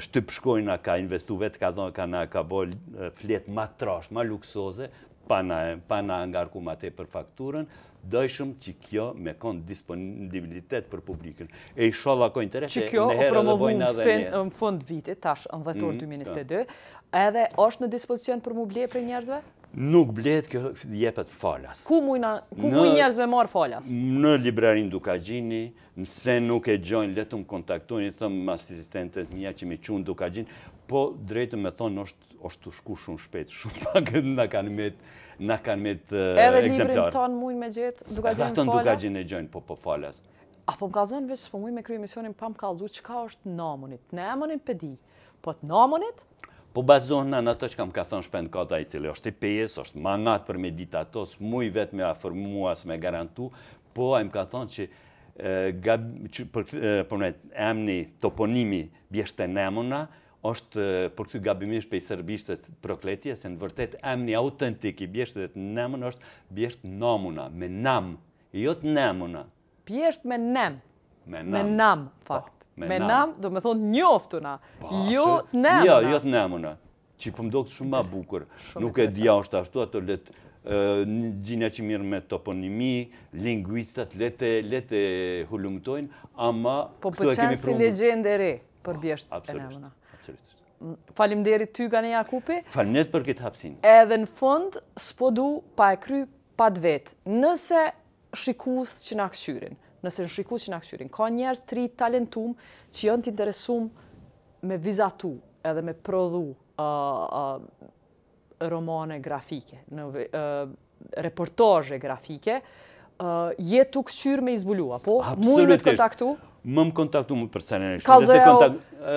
shtypë shkojnë ka investu vetë, ka dhënë, ka na ka bojnë fletë më trashë, ma luksoze, pa na angarku ma te për fakturën, dojshëm që kjo me konë disponibilitet për publikën. E i shola ko interese, në herë dhe vojnë edhe një. Që kjo o promovu në fund vitit, tash në dhe tur 2022, edhe është në dispozicion për më blje për njerëzve? nuk bletë kjo jepet falas. Ku mujnë njerëzve njerëz me marë falas? Në librarin Dukagjini, nëse nuk e gjojnë, letëm kontaktojnë, thëmë asistentet një që mi qunë Dukagjini, po drejtë me thonë është është të shku shumë shpetë, shumë pak në kanë metë egzemplarë. Edhe një tonë mujnë me gjithë, duka falas? Edhe të duka gjenë e gjojnë, po, po falas. A po më gazonë veç, po mujnë me kryë misionin për më kalëzu, qëka është namonit, në emonit po të namonit? po bazohë në në të që kam ka thonë shpend kata i cilë, është i pjesë, është mangat për meditatos, mu i vetë me së me garantu, po a më ka thonë që emni toponimi të nemona, është për këtë gabimish për i sërbishtet prokletje, se në vërtet emni autentik i të nemon është bjesht nomuna, me nam, jo të nemuna. Bjesht me nem, me nam, po. fakt. Me nam, do me thonë njoftuna, jo të nemuna. Ja, jo të nemuna, që për më do të shumë ma bukur. Nuk e dhja është ashtu ato letë gjinja që mirë me toponimi, linguistat, letë e hullumëtojnë, ama po këto e kemi prungë. Po përqenë si legjende re për bjeshtë e nemuna. Absolut, Falim deri ty gani Jakupi. Falnet për këtë hapsin. Edhe në fund, s'po du pa e kry pa vetë, nëse shikus që në këshyrin nëse në shriku që në akëshyrin. Ka njerë tri talentum që jënë të interesum me vizatu edhe me prodhu romane grafike, në reportaje grafike, uh, jetë këshyrë me izbulu, apo? Mujë me të Më më kontaktu më për sene në shumë.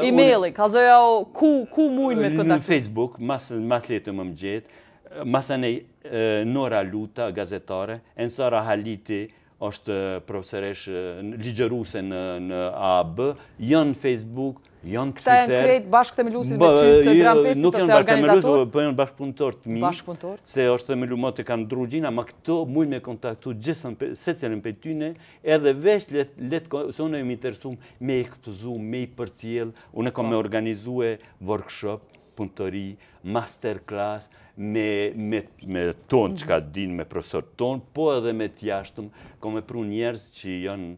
e-maili, kalëzoja o ku, ku mujë me të kontaktu? Në Facebook, mas, mas letë më më gjithë, masane Nora Luta, gazetare, Ensara Haliti, është profesoresh ligjëruse në, në AB, janë Facebook, janë Këta Twitter. Këta në krejt bashkë të melusit me ty të Gram Festit, ose organizator? Nuk janë bashkë të melusit, po, po janë bashkëpunëtor të mi, se është të më të kanë drugjina, ma këto mujnë me kontaktu gjithën, se cilën për tyne, edhe veç letë, let, se unë e më interesum me i këpëzu, me i përcjel, unë e kom po. me organizue workshop, punë masterclass, me, me, tonë që mhm. ka dinë, me profesor tonë, po edhe me të jashtëm, ka me pru njerës që janë,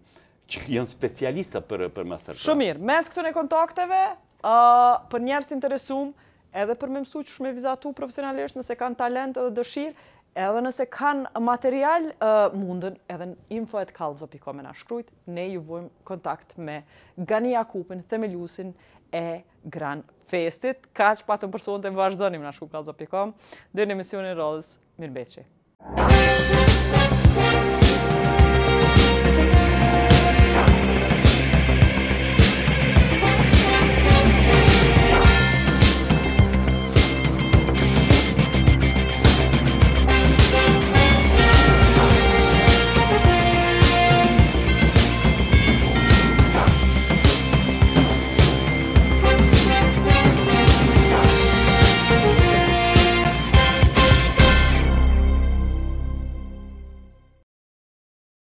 që janë specialista për, për masterclass. Shumë mirë, mes këtën e kontakteve, për njerës të interesum, edhe për me mësu që shme vizatu profesionalisht nëse kanë talent edhe dëshirë, edhe nëse kanë material mundën, edhe në info e të kalzo.com e nashkrujt, ne ju vojmë kontakt me Gani Jakupin, themeljusin e Gran festit, ka që pa të përsonë të më vazhdo një më dhe në emisionin rëllës, mirë